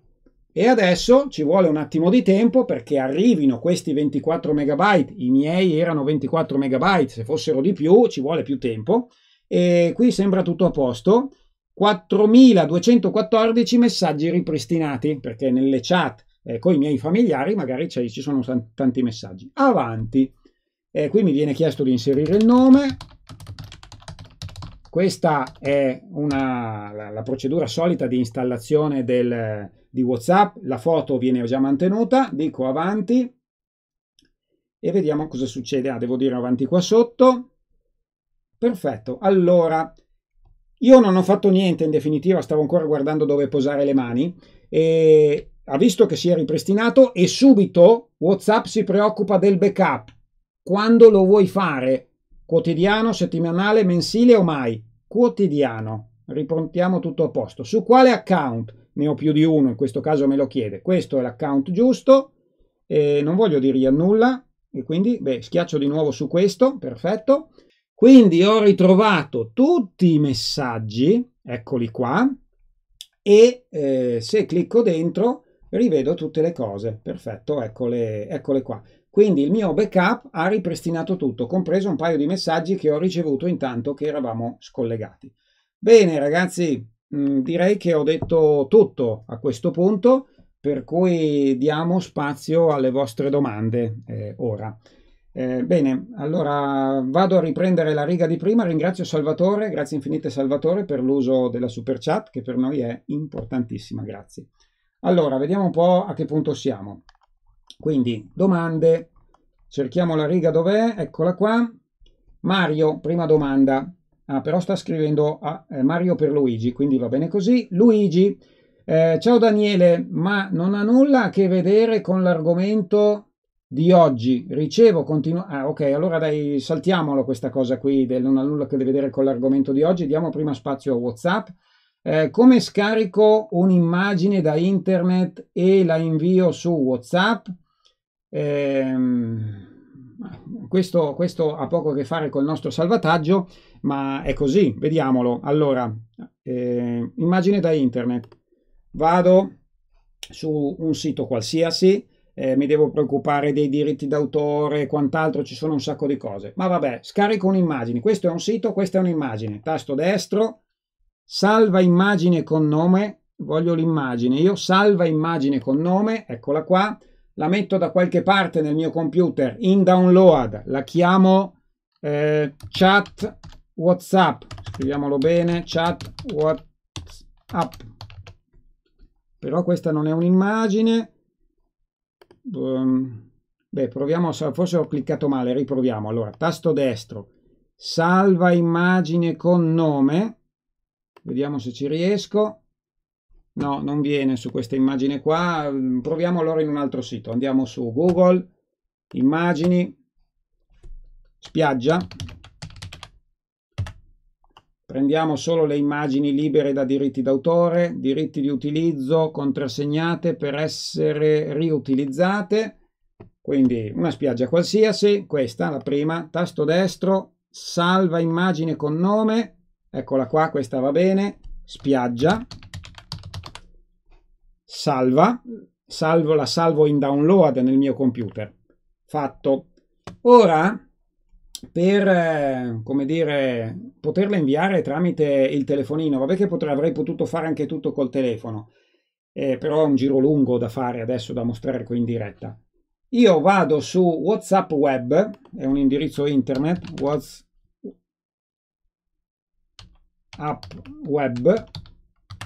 Speaker 1: e adesso ci vuole un attimo di tempo perché arrivino questi 24 megabyte. I miei erano 24 megabyte, se fossero di più ci vuole più tempo. E qui sembra tutto a posto. 4214 messaggi ripristinati perché nelle chat eh, con i miei familiari magari ci sono tanti messaggi. Avanti. Eh, qui mi viene chiesto di inserire il nome. Questa è una, la, la procedura solita di installazione del, di WhatsApp, la foto viene già mantenuta, dico avanti e vediamo cosa succede. Ah, devo dire avanti qua sotto. Perfetto, allora io non ho fatto niente in definitiva, stavo ancora guardando dove posare le mani e ha visto che si è ripristinato e subito WhatsApp si preoccupa del backup. Quando lo vuoi fare? Quotidiano, settimanale, mensile o mai? Quotidiano. Riprontiamo tutto a posto. Su quale account? ne ho più di uno, in questo caso me lo chiede, questo è l'account giusto, e non voglio dirgli a nulla, e quindi beh, schiaccio di nuovo su questo, perfetto. Quindi ho ritrovato tutti i messaggi, eccoli qua, e eh, se clicco dentro rivedo tutte le cose, perfetto, eccole, eccole qua. Quindi il mio backup ha ripristinato tutto, compreso un paio di messaggi che ho ricevuto intanto che eravamo scollegati. Bene ragazzi, Mm, direi che ho detto tutto a questo punto, per cui diamo spazio alle vostre domande eh, ora. Eh, bene, allora vado a riprendere la riga di prima. Ringrazio Salvatore, grazie infinite Salvatore per l'uso della super chat che per noi è importantissima, grazie. Allora, vediamo un po' a che punto siamo. Quindi, domande, cerchiamo la riga dov'è, eccola qua. Mario, prima domanda. Ah, però sta scrivendo a ah, Mario per Luigi, quindi va bene così. Luigi, eh, ciao Daniele, ma non ha nulla a che vedere con l'argomento di oggi. Ricevo continua. Ah, ok, allora dai, saltiamolo questa cosa qui del non ha nulla a che vedere con l'argomento di oggi. Diamo prima spazio a WhatsApp. Eh, come scarico un'immagine da internet e la invio su WhatsApp? Eh, questo, questo ha poco a che fare col nostro salvataggio ma è così, vediamolo. Allora, eh, immagine da internet. Vado su un sito qualsiasi, eh, mi devo preoccupare dei diritti d'autore e quant'altro, ci sono un sacco di cose. Ma vabbè, scarico un'immagine. Questo è un sito, questa è un'immagine. Tasto destro, salva immagine con nome, voglio l'immagine. Io salva immagine con nome, eccola qua. La metto da qualche parte nel mio computer in download, la chiamo eh, chat whatsapp scriviamolo bene chat whatsapp però questa non è un'immagine ehm, beh proviamo forse ho cliccato male riproviamo allora tasto destro salva immagine con nome vediamo se ci riesco no non viene su questa immagine qua ehm, proviamo allora in un altro sito andiamo su google immagini spiaggia Prendiamo solo le immagini libere da diritti d'autore, diritti di utilizzo, contrassegnate per essere riutilizzate. Quindi una spiaggia qualsiasi, questa la prima, tasto destro, salva immagine con nome, eccola qua, questa va bene, spiaggia, salva, salvo, la salvo in download nel mio computer. Fatto. Ora per, eh, come dire, poterla inviare tramite il telefonino. Vabbè che potrei, avrei potuto fare anche tutto col telefono, eh, però è un giro lungo da fare adesso, da mostrare qui in diretta. Io vado su WhatsApp Web, è un indirizzo internet, WhatsApp Web,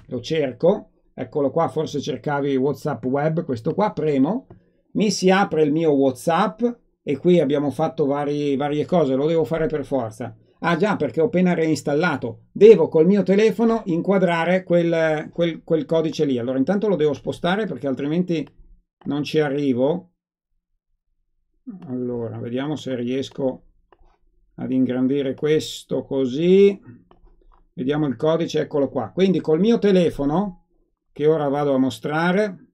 Speaker 1: lo cerco, eccolo qua, forse cercavi WhatsApp Web, questo qua, premo, mi si apre il mio WhatsApp, e qui abbiamo fatto vari, varie cose, lo devo fare per forza. Ah già, perché ho appena reinstallato. Devo col mio telefono inquadrare quel, quel, quel codice lì. Allora intanto lo devo spostare perché altrimenti non ci arrivo. Allora, vediamo se riesco ad ingrandire questo così. Vediamo il codice, eccolo qua. Quindi col mio telefono, che ora vado a mostrare,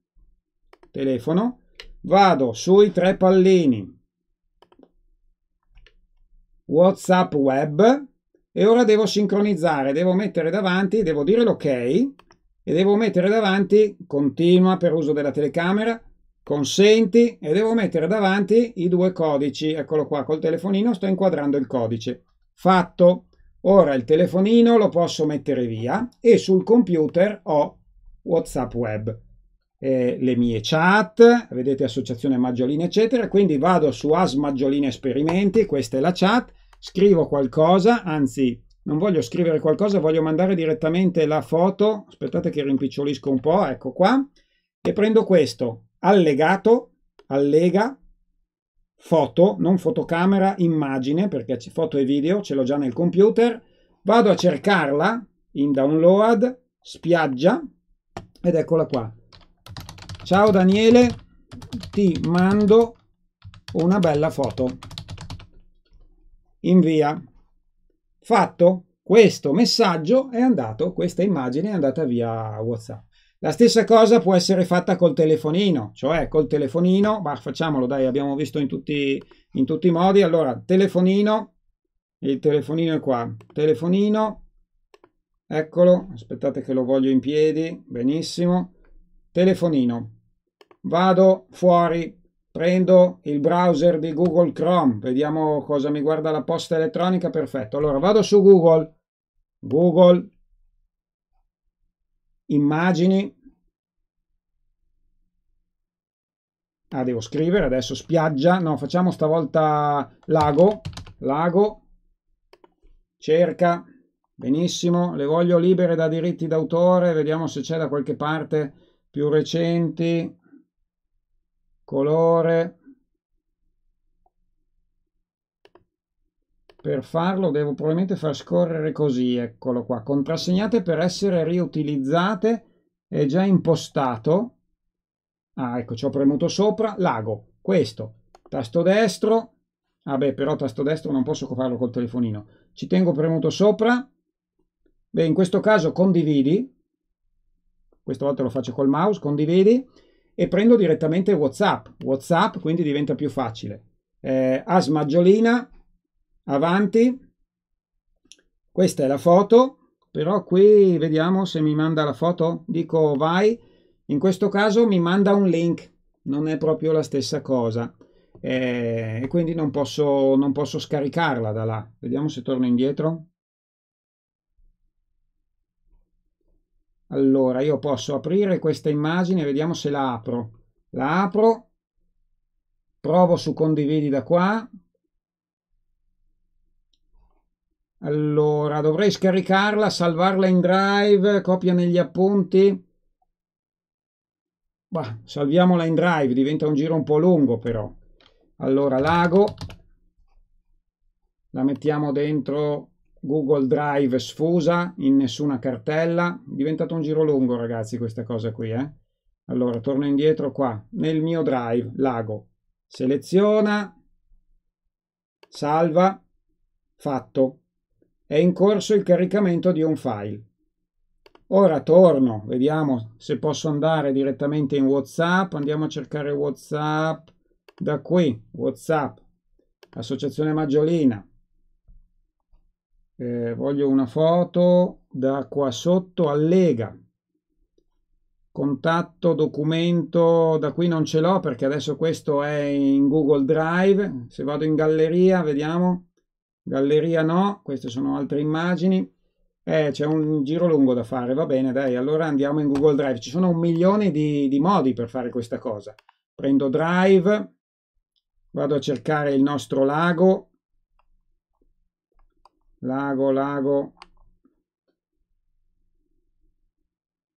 Speaker 1: telefono, vado sui tre pallini WhatsApp web e ora devo sincronizzare, devo mettere davanti, devo dire l'ok e devo mettere davanti continua per uso della telecamera, consenti e devo mettere davanti i due codici. Eccolo qua, col telefonino sto inquadrando il codice. Fatto. Ora il telefonino lo posso mettere via e sul computer ho WhatsApp web eh, le mie chat, vedete associazione Maggioline eccetera, quindi vado su AS Maggioline Esperimenti, questa è la chat, scrivo qualcosa, anzi non voglio scrivere qualcosa, voglio mandare direttamente la foto, aspettate che rimpicciolisco un po', ecco qua, e prendo questo, allegato, allega, foto, non fotocamera, immagine, perché foto e video ce l'ho già nel computer, vado a cercarla in download, spiaggia, ed eccola qua. Ciao Daniele, ti mando una bella foto. Invia. Fatto, questo messaggio è andato, questa immagine è andata via WhatsApp. La stessa cosa può essere fatta col telefonino, cioè col telefonino, ma facciamolo dai, abbiamo visto in tutti, in tutti i modi. Allora, telefonino, il telefonino è qua, telefonino, eccolo, aspettate che lo voglio in piedi, benissimo, telefonino vado fuori, prendo il browser di Google Chrome, vediamo cosa mi guarda la posta elettronica, perfetto. Allora vado su Google, Google, immagini, ah devo scrivere adesso, spiaggia, no facciamo stavolta lago, lago, cerca, benissimo, le voglio libere da diritti d'autore, vediamo se c'è da qualche parte più recenti, colore per farlo devo probabilmente far scorrere così eccolo qua contrassegnate per essere riutilizzate è già impostato ah ecco ci ho premuto sopra lago questo tasto destro ah però tasto destro non posso farlo col telefonino ci tengo premuto sopra beh in questo caso condividi questa volta lo faccio col mouse condividi e prendo direttamente WhatsApp. WhatsApp quindi diventa più facile. Eh, a smaggiolina, avanti. Questa è la foto, però qui vediamo se mi manda la foto. Dico vai. In questo caso mi manda un link, non è proprio la stessa cosa. Eh, e quindi non posso, non posso scaricarla da là. Vediamo se torno indietro. Allora, io posso aprire questa immagine, vediamo se la apro. La apro, provo su condividi da qua. Allora, dovrei scaricarla, salvarla in drive, copia negli appunti. Bah, salviamola in drive, diventa un giro un po' lungo però. Allora, lago, la mettiamo dentro Google Drive sfusa in nessuna cartella. È diventato un giro lungo, ragazzi, questa cosa qui. Eh? Allora, torno indietro qua, nel mio Drive, lago. Seleziona, salva, fatto. È in corso il caricamento di un file. Ora torno, vediamo se posso andare direttamente in WhatsApp. Andiamo a cercare WhatsApp da qui, WhatsApp, Associazione Maggiolina eh, voglio una foto da qua sotto allega contatto documento da qui non ce l'ho perché adesso questo è in google drive se vado in galleria vediamo galleria no queste sono altre immagini eh, c'è un giro lungo da fare va bene dai allora andiamo in google drive ci sono un milione di, di modi per fare questa cosa prendo drive vado a cercare il nostro lago lago, lago.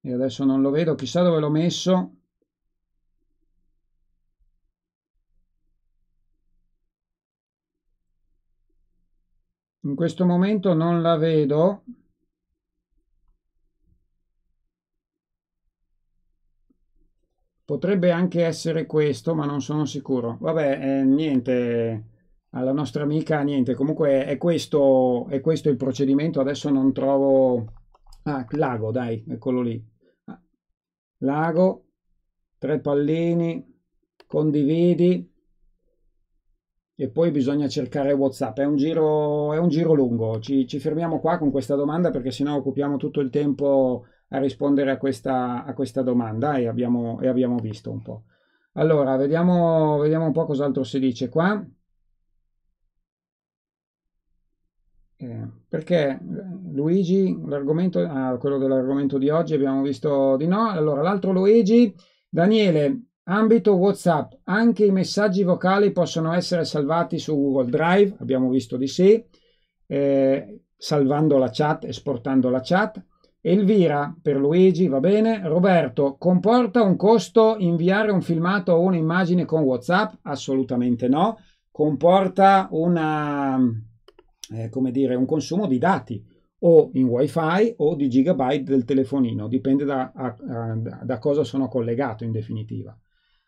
Speaker 1: E adesso non lo vedo, chissà dove l'ho messo. In questo momento non la vedo. Potrebbe anche essere questo, ma non sono sicuro. Vabbè, eh, niente alla nostra amica, niente, comunque è questo, è questo il procedimento, adesso non trovo... Ah, lago, dai, eccolo lì. Ah. Lago, tre pallini, condividi e poi bisogna cercare WhatsApp. È un giro, è un giro lungo, ci, ci fermiamo qua con questa domanda perché sennò occupiamo tutto il tempo a rispondere a questa, a questa domanda e abbiamo, e abbiamo visto un po'. Allora, vediamo, vediamo un po' cos'altro si dice qua. Eh, perché eh, Luigi, l'argomento, ah, quello dell'argomento di oggi abbiamo visto di no. Allora, l'altro Luigi, Daniele, ambito WhatsApp, anche i messaggi vocali possono essere salvati su Google Drive, abbiamo visto di sì, eh, salvando la chat, esportando la chat. Elvira, per Luigi, va bene. Roberto, comporta un costo inviare un filmato o un'immagine con WhatsApp? Assolutamente no. Comporta una eh, come dire, un consumo di dati o in wifi o di gigabyte del telefonino, dipende da, a, a, da cosa sono collegato in definitiva.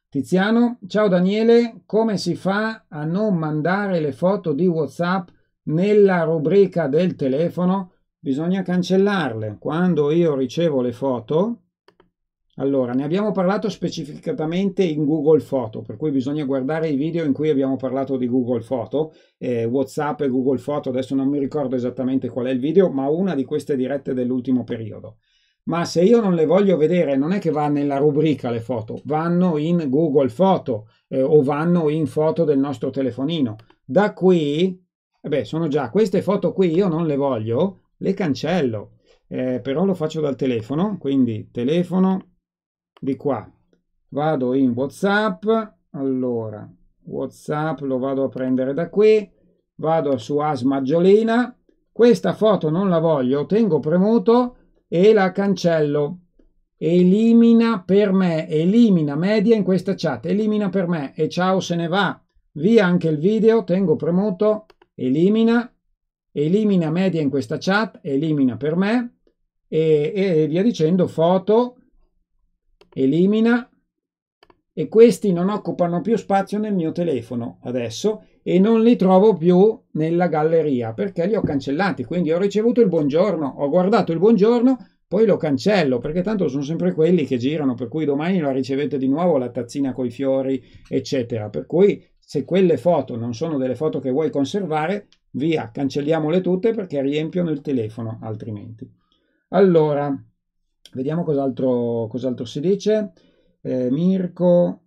Speaker 1: Tiziano, ciao Daniele, come si fa a non mandare le foto di WhatsApp nella rubrica del telefono? Bisogna cancellarle. Quando io ricevo le foto, allora, ne abbiamo parlato specificatamente in Google Photo, per cui bisogna guardare i video in cui abbiamo parlato di Google Photo, eh, WhatsApp e Google Photo, adesso non mi ricordo esattamente qual è il video, ma una di queste dirette dell'ultimo periodo. Ma se io non le voglio vedere, non è che va nella rubrica le foto, vanno in Google Photo eh, o vanno in foto del nostro telefonino. Da qui, eh beh, sono già queste foto qui, io non le voglio, le cancello. Eh, però lo faccio dal telefono, quindi telefono, di qua. Vado in WhatsApp, allora, WhatsApp lo vado a prendere da qui, vado su AS maggiolina, questa foto non la voglio, tengo premuto e la cancello. Elimina per me, elimina media in questa chat, elimina per me e ciao se ne va. Via anche il video, tengo premuto, elimina, elimina media in questa chat, elimina per me e, e via dicendo foto, elimina e questi non occupano più spazio nel mio telefono adesso e non li trovo più nella galleria perché li ho cancellati. Quindi ho ricevuto il buongiorno, ho guardato il buongiorno, poi lo cancello perché tanto sono sempre quelli che girano, per cui domani la ricevete di nuovo la tazzina coi fiori, eccetera. Per cui se quelle foto non sono delle foto che vuoi conservare, via, cancelliamole tutte perché riempiono il telefono altrimenti. Allora, Vediamo cos'altro, cos'altro si dice. Eh, Mirko,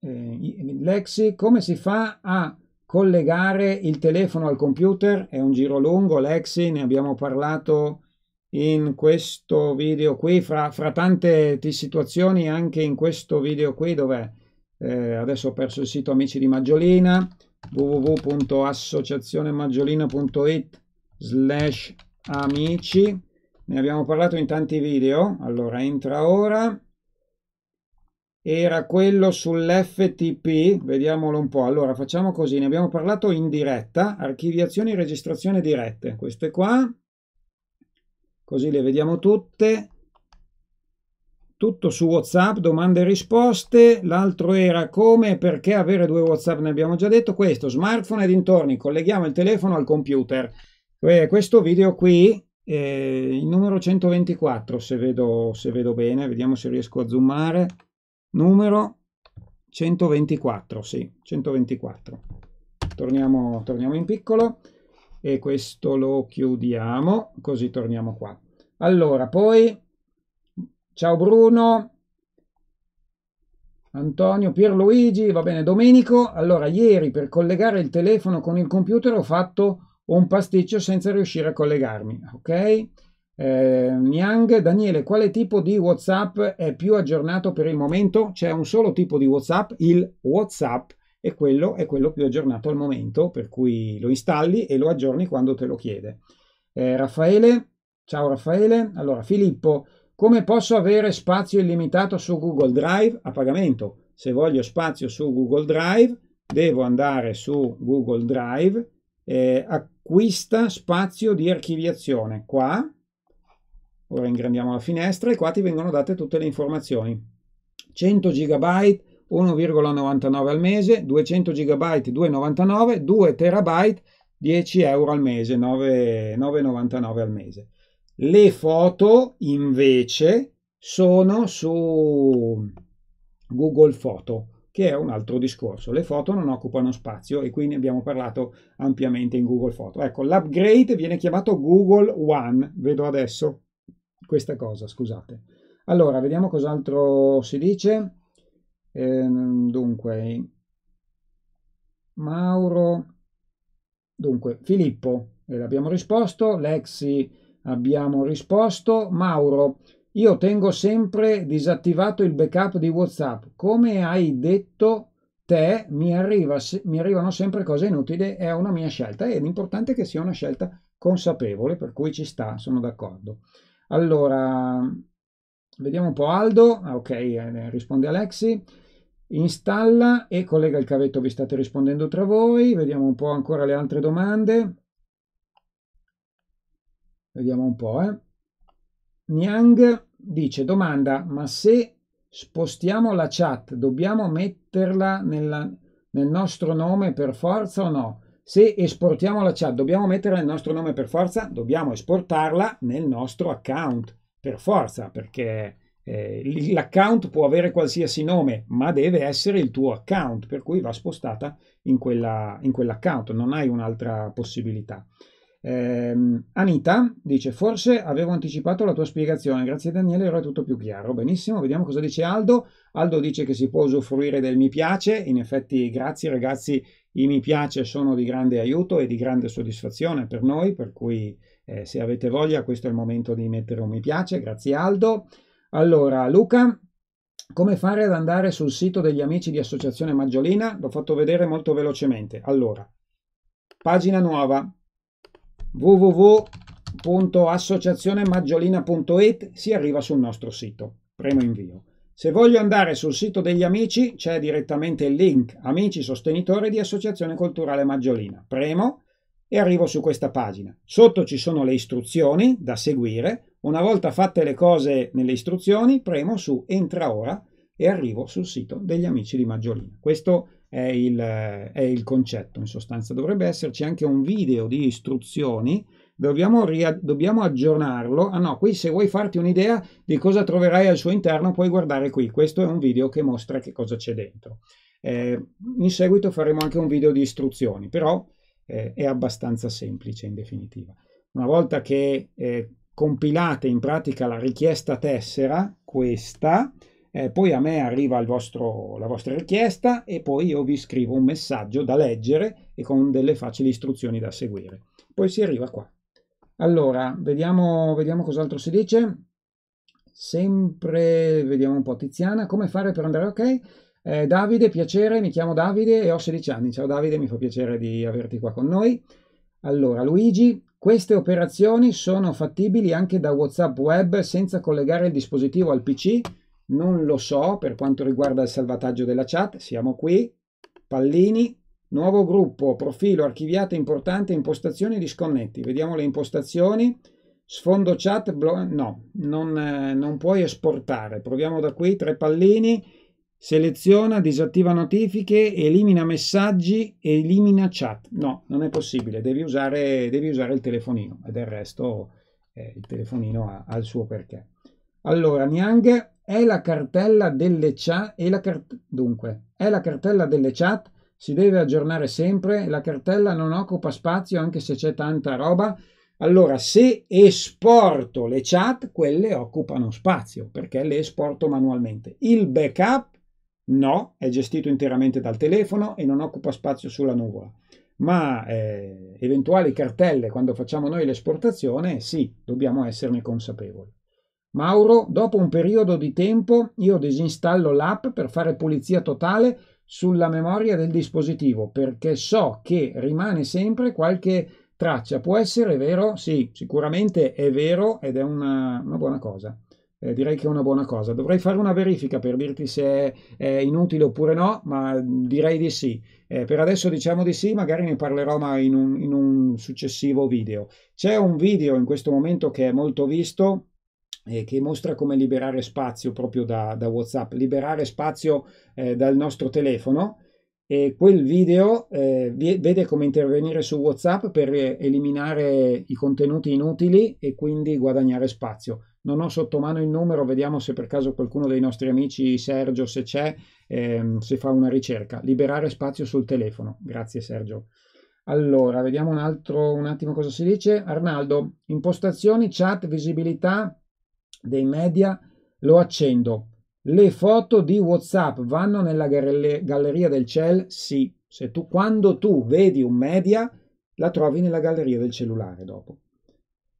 Speaker 1: eh, eh, Lexi, come si fa a collegare il telefono al computer? È un giro lungo, Lexi, ne abbiamo parlato in questo video qui, fra, fra tante situazioni anche in questo video qui, dove eh, adesso ho perso il sito Amici di Maggiolina, www.associazionemaggiolina.it slash amici ne abbiamo parlato in tanti video allora entra ora era quello sull'FTP, vediamolo un po'. Allora facciamo così, ne abbiamo parlato in diretta, archiviazioni e registrazione dirette, queste qua, così le vediamo tutte. Tutto su WhatsApp, domande e risposte. L'altro era come e perché avere due WhatsApp, ne abbiamo già detto. Questo, smartphone e dintorni, colleghiamo il telefono al computer. Eh, questo video qui eh, il numero 124, se vedo, se vedo bene, vediamo se riesco a zoomare. Numero 124, sì, 124. Torniamo, torniamo in piccolo e questo lo chiudiamo, così torniamo qua. Allora, poi, ciao Bruno, Antonio, Pierluigi, va bene, Domenico. Allora, ieri per collegare il telefono con il computer ho fatto un pasticcio senza riuscire a collegarmi, ok? Eh, Niang, Daniele, quale tipo di WhatsApp è più aggiornato per il momento? C'è un solo tipo di WhatsApp, il WhatsApp, e quello è quello più aggiornato al momento, per cui lo installi e lo aggiorni quando te lo chiede. Eh, Raffaele, ciao Raffaele. Allora, Filippo, come posso avere spazio illimitato su Google Drive a pagamento? Se voglio spazio su Google Drive, devo andare su Google Drive eh, acquista spazio di archiviazione qua ora ingrandiamo la finestra e qua ti vengono date tutte le informazioni 100 GB 1,99 al mese 200 GB 2,99 2 terabyte 10 euro al mese 9,99 al mese le foto invece sono su Google Foto che è un altro discorso. Le foto non occupano spazio e qui ne abbiamo parlato ampiamente in Google Photo. Ecco, l'upgrade viene chiamato Google One, vedo adesso questa cosa, scusate. Allora, vediamo cos'altro si dice. Ehm, dunque, Mauro, dunque, Filippo, eh, abbiamo risposto, Lexi abbiamo risposto, Mauro, io tengo sempre disattivato il backup di WhatsApp. Come hai detto te, mi, arriva, mi arrivano sempre cose inutili, è una mia scelta e l'importante è che sia una scelta consapevole, per cui ci sta, sono d'accordo. Allora, vediamo un po' Aldo, ah, ok, eh, risponde Alexi installa e collega il cavetto, vi state rispondendo tra voi, vediamo un po' ancora le altre domande, vediamo un po', eh. Niang dice domanda, ma se spostiamo la chat dobbiamo metterla nella, nel nostro nome per forza o no? Se esportiamo la chat dobbiamo metterla nel nostro nome per forza? Dobbiamo esportarla nel nostro account per forza perché eh, l'account può avere qualsiasi nome ma deve essere il tuo account per cui va spostata in, quella, in quell'account, non hai un'altra possibilità. Eh, Anita dice: Forse avevo anticipato la tua spiegazione. Grazie, Daniele, ora è tutto più chiaro. Benissimo, vediamo cosa dice Aldo. Aldo dice che si può usufruire del mi piace. In effetti, grazie ragazzi, i mi piace sono di grande aiuto e di grande soddisfazione per noi. Per cui, eh, se avete voglia, questo è il momento di mettere un mi piace. Grazie, Aldo. Allora, Luca. Come fare ad andare sul sito degli amici di Associazione Maggiolina? L'ho fatto vedere molto velocemente. Allora, pagina nuova, www.associazionemaggiolina.it si arriva sul nostro sito. Premo invio. Se voglio andare sul sito degli amici c'è direttamente il link Amici sostenitori di Associazione Culturale Maggiolina. Premo e arrivo su questa pagina. Sotto ci sono le istruzioni da seguire. Una volta fatte le cose nelle istruzioni, premo su Entra ora e arrivo sul sito degli amici di Maggiolina. Questo è è il, è il concetto in sostanza. Dovrebbe esserci anche un video di istruzioni Dobbiamo, dobbiamo, aggiornarlo. Ah no, qui se vuoi farti un'idea di cosa troverai al suo interno puoi guardare qui. Questo è un video che mostra che cosa c'è dentro. Eh, in seguito faremo anche un video di istruzioni, però eh, è abbastanza semplice in definitiva. Una volta che eh, compilate in pratica la richiesta tessera, questa, eh, poi a me arriva vostro, la vostra richiesta e poi io vi scrivo un messaggio da leggere e con delle facili istruzioni da seguire. Poi si arriva qua. Allora, vediamo, vediamo cos'altro si dice. Sempre, vediamo un po' Tiziana, come fare per andare ok? Eh, Davide, piacere, mi chiamo Davide e ho 16 anni. Ciao Davide, mi fa piacere di averti qua con noi. Allora, Luigi, queste operazioni sono fattibili anche da WhatsApp web senza collegare il dispositivo al PC? non lo so per quanto riguarda il salvataggio della chat, siamo qui, pallini, nuovo gruppo, profilo, archiviato importante, impostazioni, disconnetti, vediamo le impostazioni, sfondo chat, no, non, eh, non puoi esportare, proviamo da qui, tre pallini, seleziona, disattiva notifiche, elimina messaggi, elimina chat, no, non è possibile, devi usare, devi usare il telefonino e del resto eh, il telefonino ha, ha il suo perché. Allora, Niang, è la cartella delle chat e la cart- dunque è la cartella delle chat si deve aggiornare sempre la cartella non occupa spazio anche se c'è tanta roba allora se esporto le chat quelle occupano spazio perché le esporto manualmente il backup no è gestito interamente dal telefono e non occupa spazio sulla nuvola ma eh, eventuali cartelle quando facciamo noi l'esportazione sì dobbiamo esserne consapevoli Mauro, dopo un periodo di tempo io disinstallo l'app per fare pulizia totale sulla memoria del dispositivo perché so che rimane sempre qualche traccia. Può essere vero? Sì, sicuramente è vero ed è una, una buona cosa. Eh, direi che è una buona cosa. Dovrei fare una verifica per dirti se è, è inutile oppure no, ma direi di sì. Eh, per adesso diciamo di sì, magari ne parlerò ma in un, in un successivo video. C'è un video in questo momento che è molto visto, eh, che mostra come liberare spazio proprio da, da WhatsApp, liberare spazio eh, dal nostro telefono. E quel video eh, vede come intervenire su WhatsApp per eh, eliminare i contenuti inutili e quindi guadagnare spazio. Non ho sotto mano il numero, vediamo se per caso qualcuno dei nostri amici, Sergio, se c'è, ehm, se fa una ricerca. Liberare spazio sul telefono. Grazie Sergio. Allora, vediamo un altro, un attimo cosa si dice. Arnaldo, impostazioni, chat, visibilità, dei media, lo accendo. Le foto di WhatsApp vanno nella galleria del cell? Sì. Se tu, quando tu vedi un media, la trovi nella galleria del cellulare dopo.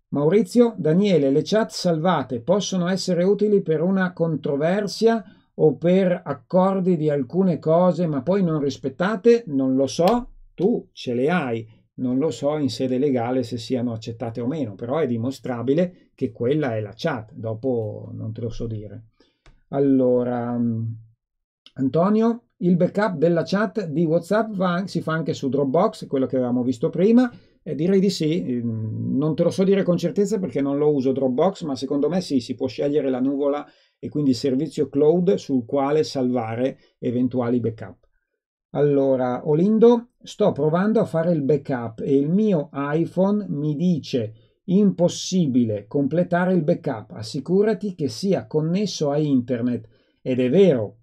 Speaker 1: Maurizio, Daniele, le chat salvate possono essere utili per una controversia o per accordi di alcune cose ma poi non rispettate? Non lo so, tu ce le hai. Non lo so in sede legale se siano accettate o meno, però è dimostrabile che quella è la chat, dopo non te lo so dire. Allora, mm, Antonio, il backup della chat di WhatsApp va, si fa anche su Dropbox, quello che avevamo visto prima. Eh, direi di sì, mm, non te lo so dire con certezza perché non lo uso Dropbox, ma secondo me sì, si può scegliere la nuvola e quindi il servizio cloud sul quale salvare eventuali backup. Allora, Olindo, sto provando a fare il backup e il mio iPhone mi dice impossibile completare il backup. Assicurati che sia connesso a internet ed è vero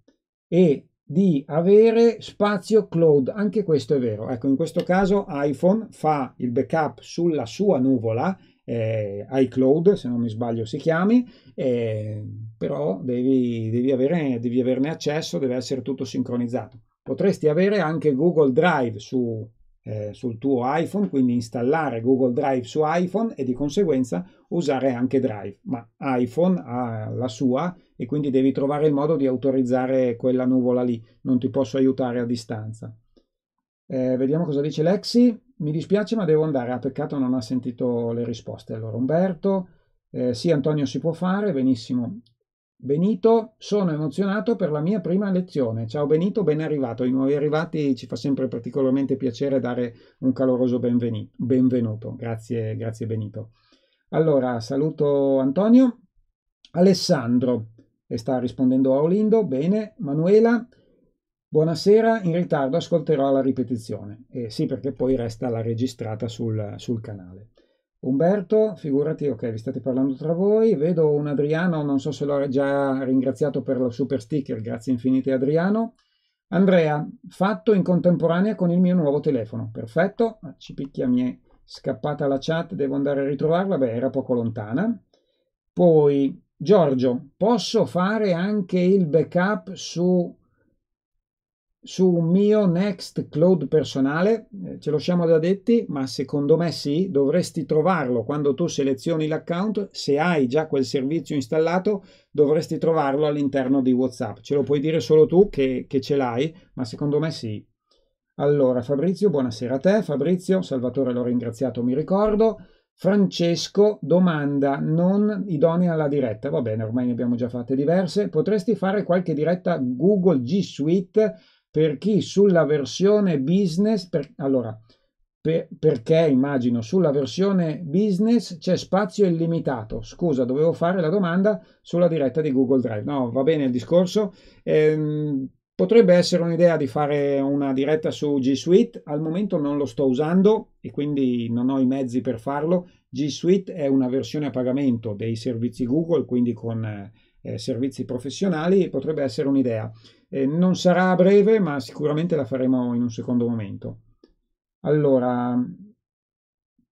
Speaker 1: e di avere spazio cloud. Anche questo è vero. Ecco, in questo caso iPhone fa il backup sulla sua nuvola eh, iCloud, se non mi sbaglio si chiami, eh, però devi, devi, avere, devi averne accesso, deve essere tutto sincronizzato. Potresti avere anche Google Drive su, eh, sul tuo iPhone, quindi installare Google Drive su iPhone e di conseguenza usare anche Drive. Ma iPhone ha la sua e quindi devi trovare il modo di autorizzare quella nuvola lì. Non ti posso aiutare a distanza. Eh, vediamo cosa dice Lexi. Mi dispiace, ma devo andare. Ah, peccato, non ha sentito le risposte. Allora, Umberto. Eh, sì, Antonio si può fare, benissimo. Benito, sono emozionato per la mia prima lezione. Ciao Benito, ben arrivato. I nuovi arrivati ci fa sempre particolarmente piacere dare un caloroso benvenuto. Grazie, grazie Benito. Allora, saluto Antonio. Alessandro e sta rispondendo a Olindo. Bene, Manuela. Buonasera, in ritardo ascolterò la ripetizione. Eh, sì, perché poi resta la registrata sul, sul canale. Umberto, figurati, ok, vi state parlando tra voi, vedo un Adriano, non so se l'ho già ringraziato per lo super sticker, grazie infinite Adriano. Andrea, fatto in contemporanea con il mio nuovo telefono, perfetto, ah, ci picchia, mi è scappata la chat, devo andare a ritrovarla, beh era poco lontana. Poi Giorgio, posso fare anche il backup su su un mio Next Cloud personale, eh, ce lo siamo già detti, ma secondo me sì, dovresti trovarlo quando tu selezioni l'account, se hai già quel servizio installato, dovresti trovarlo all'interno di WhatsApp. Ce lo puoi dire solo tu che, che ce l'hai, ma secondo me sì. Allora, Fabrizio, buonasera a te. Fabrizio, Salvatore l'ho ringraziato, mi ricordo. Francesco domanda non idonea alla diretta. Va bene, ormai ne abbiamo già fatte diverse. Potresti fare qualche diretta Google G Suite per chi sulla versione business, per, allora, per, perché immagino sulla versione business c'è spazio illimitato. Scusa, dovevo fare la domanda sulla diretta di Google Drive. No, va bene il discorso. Ehm, potrebbe essere un'idea di fare una diretta su G Suite, al momento non lo sto usando e quindi non ho i mezzi per farlo. G Suite è una versione a pagamento dei servizi Google, quindi con eh, servizi professionali, potrebbe essere un'idea. Eh, non sarà a breve, ma sicuramente la faremo in un secondo momento. Allora,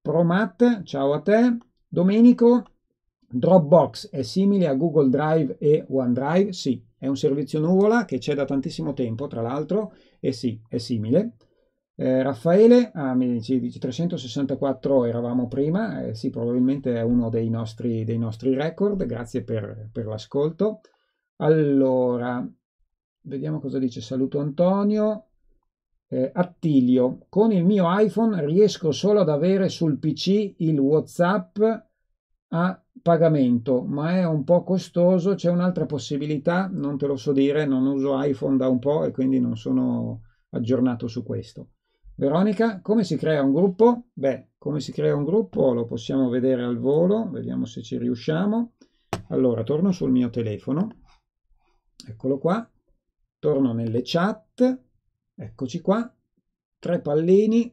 Speaker 1: Promat, ciao a te. Domenico, Dropbox è simile a Google Drive e OneDrive? Sì, è un servizio nuvola che c'è da tantissimo tempo, tra l'altro, e sì, è simile. Eh, Raffaele, ah, mi dice, 364 eravamo prima, eh, sì, probabilmente è uno dei nostri, dei nostri record, grazie per, per l'ascolto. Allora, Vediamo cosa dice. Saluto Antonio. Eh, Attilio, con il mio iPhone riesco solo ad avere sul PC il WhatsApp a pagamento, ma è un po' costoso. C'è un'altra possibilità, non te lo so dire, non uso iPhone da un po' e quindi non sono aggiornato su questo. Veronica, come si crea un gruppo? Beh, come si crea un gruppo lo possiamo vedere al volo, vediamo se ci riusciamo. Allora, torno sul mio telefono, eccolo qua torno nelle chat, eccoci qua, tre pallini,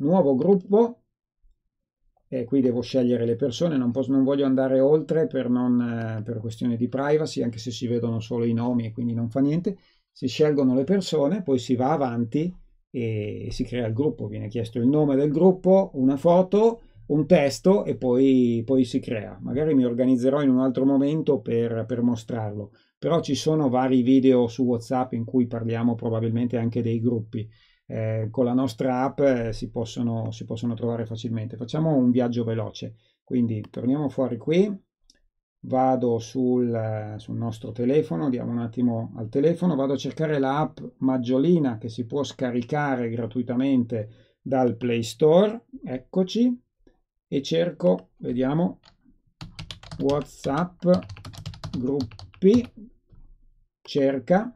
Speaker 1: nuovo gruppo, e qui devo scegliere le persone, non, posso, non voglio andare oltre per, non, eh, per questione di privacy, anche se si vedono solo i nomi e quindi non fa niente, si scelgono le persone, poi si va avanti e si crea il gruppo, viene chiesto il nome del gruppo, una foto, un testo e poi, poi si crea. Magari mi organizzerò in un altro momento per, per mostrarlo però ci sono vari video su WhatsApp in cui parliamo probabilmente anche dei gruppi. Eh, con la nostra app eh, si, possono, si possono trovare facilmente. Facciamo un viaggio veloce, quindi torniamo fuori qui, vado sul, eh, sul, nostro telefono, diamo un attimo al telefono, vado a cercare l'app Maggiolina che si può scaricare gratuitamente dal Play Store, eccoci, e cerco, vediamo, WhatsApp gruppo p cerca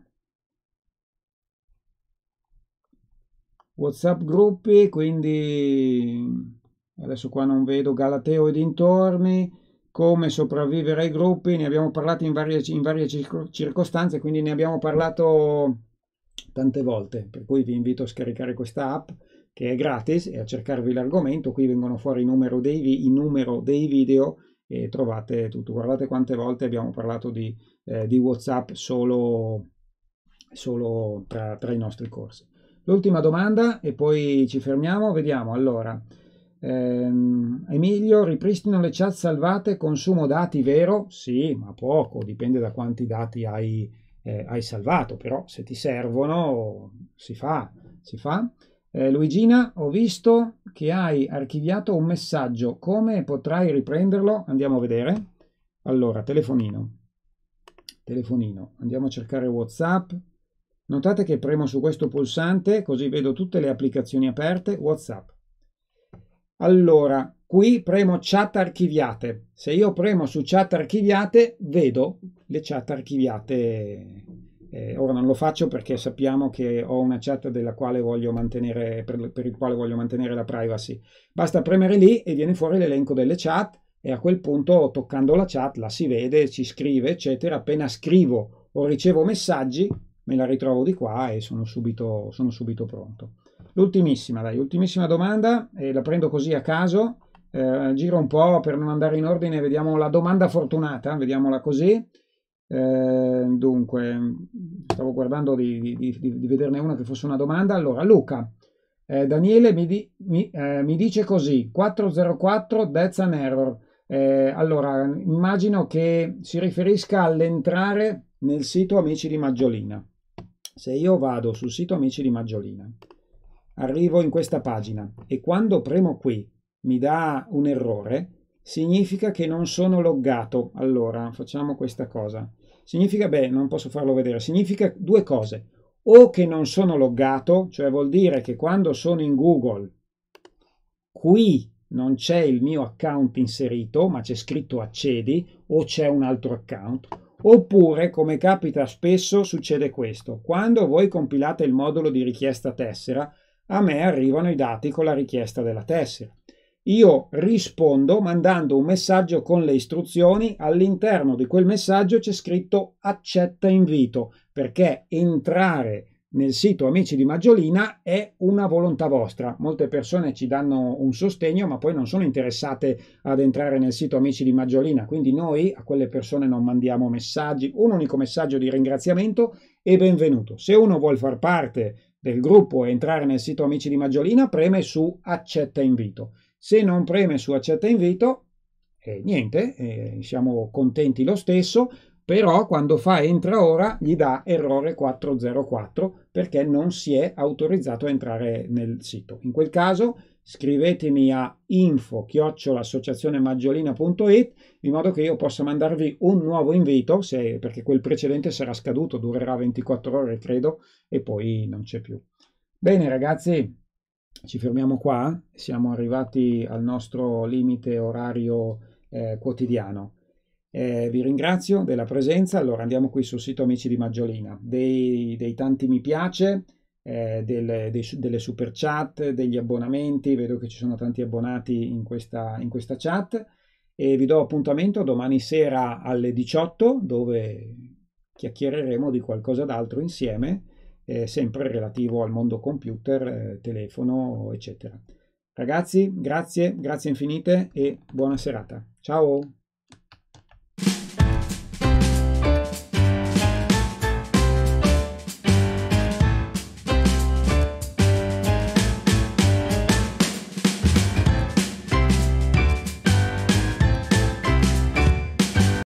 Speaker 1: whatsapp gruppi quindi adesso qua non vedo Galateo e dintorni come sopravvivere ai gruppi ne abbiamo parlato in varie, in varie circostanze quindi ne abbiamo parlato tante volte per cui vi invito a scaricare questa app che è gratis e a cercarvi l'argomento qui vengono fuori i numero dei, il numero dei video e trovate tutto. Guardate quante volte abbiamo parlato di, eh, di WhatsApp solo, solo tra, tra, i nostri corsi. L'ultima domanda e poi ci fermiamo, vediamo allora. Ehm, Emilio, ripristino le chat salvate, consumo dati vero? Sì, ma poco, dipende da quanti dati hai, eh, hai salvato, però se ti servono si fa, si fa. Eh, Luigina, ho visto che hai archiviato un messaggio. Come potrai riprenderlo? Andiamo a vedere. Allora, telefonino. Telefonino. Andiamo a cercare WhatsApp. Notate che premo su questo pulsante così vedo tutte le applicazioni aperte. WhatsApp. Allora, qui premo chat archiviate. Se io premo su chat archiviate, vedo le chat archiviate eh, ora non lo faccio perché sappiamo che ho una chat della quale voglio mantenere, per, per il quale voglio mantenere la privacy. Basta premere lì e viene fuori l'elenco delle chat e a quel punto toccando la chat la si vede, ci scrive, eccetera. Appena scrivo o ricevo messaggi me la ritrovo di qua e sono subito, sono subito pronto. L'ultimissima, dai, ultimissima domanda, e la prendo così a caso, eh, giro un po' per non andare in ordine, vediamo la domanda fortunata, vediamola così. Eh, dunque, stavo guardando di, di, di, di, vederne una che fosse una domanda. Allora, Luca, eh, Daniele mi, di, mi, eh, mi, dice così, 404 that's an Error. Eh, allora, immagino che si riferisca all'entrare nel sito Amici di Maggiolina. Se io vado sul sito Amici di Maggiolina, arrivo in questa pagina e quando premo qui mi dà un errore, significa che non sono loggato. Allora, facciamo questa cosa significa, beh, non posso farlo vedere, significa due cose. O che non sono loggato, cioè vuol dire che quando sono in Google, qui non c'è il mio account inserito, ma c'è scritto accedi o c'è un altro account. Oppure, come capita spesso, succede questo. Quando voi compilate il modulo di richiesta tessera, a me arrivano i dati con la richiesta della tessera io rispondo mandando un messaggio con le istruzioni, all'interno di quel messaggio c'è scritto accetta invito, perché entrare nel sito Amici di Maggiolina è una volontà vostra. Molte persone ci danno un sostegno, ma poi non sono interessate ad entrare nel sito Amici di Maggiolina, quindi noi a quelle persone non mandiamo messaggi, un unico messaggio di ringraziamento e benvenuto. Se uno vuole far parte del gruppo e entrare nel sito Amici di Maggiolina, preme su accetta invito. Se non preme su accetta invito, eh, niente, eh, siamo contenti lo stesso, però quando fa entra ora gli dà errore 404 perché non si è autorizzato a entrare nel sito. In quel caso scrivetemi a info maggiolina.it in modo che io possa mandarvi un nuovo invito se, perché quel precedente sarà scaduto, durerà 24 ore credo e poi non c'è più. Bene ragazzi, ci fermiamo qua, siamo arrivati al nostro limite orario eh, quotidiano. Eh, vi ringrazio della presenza, allora andiamo qui sul sito Amici di Maggiolina, dei, dei tanti mi piace, eh, delle, dei, delle, super chat, degli abbonamenti, vedo che ci sono tanti abbonati in questa, in questa chat e vi do appuntamento domani sera alle 18 dove chiacchiereremo di qualcosa d'altro insieme eh, sempre relativo al mondo computer, eh, telefono, eccetera. Ragazzi, grazie, grazie infinite e buona serata. Ciao!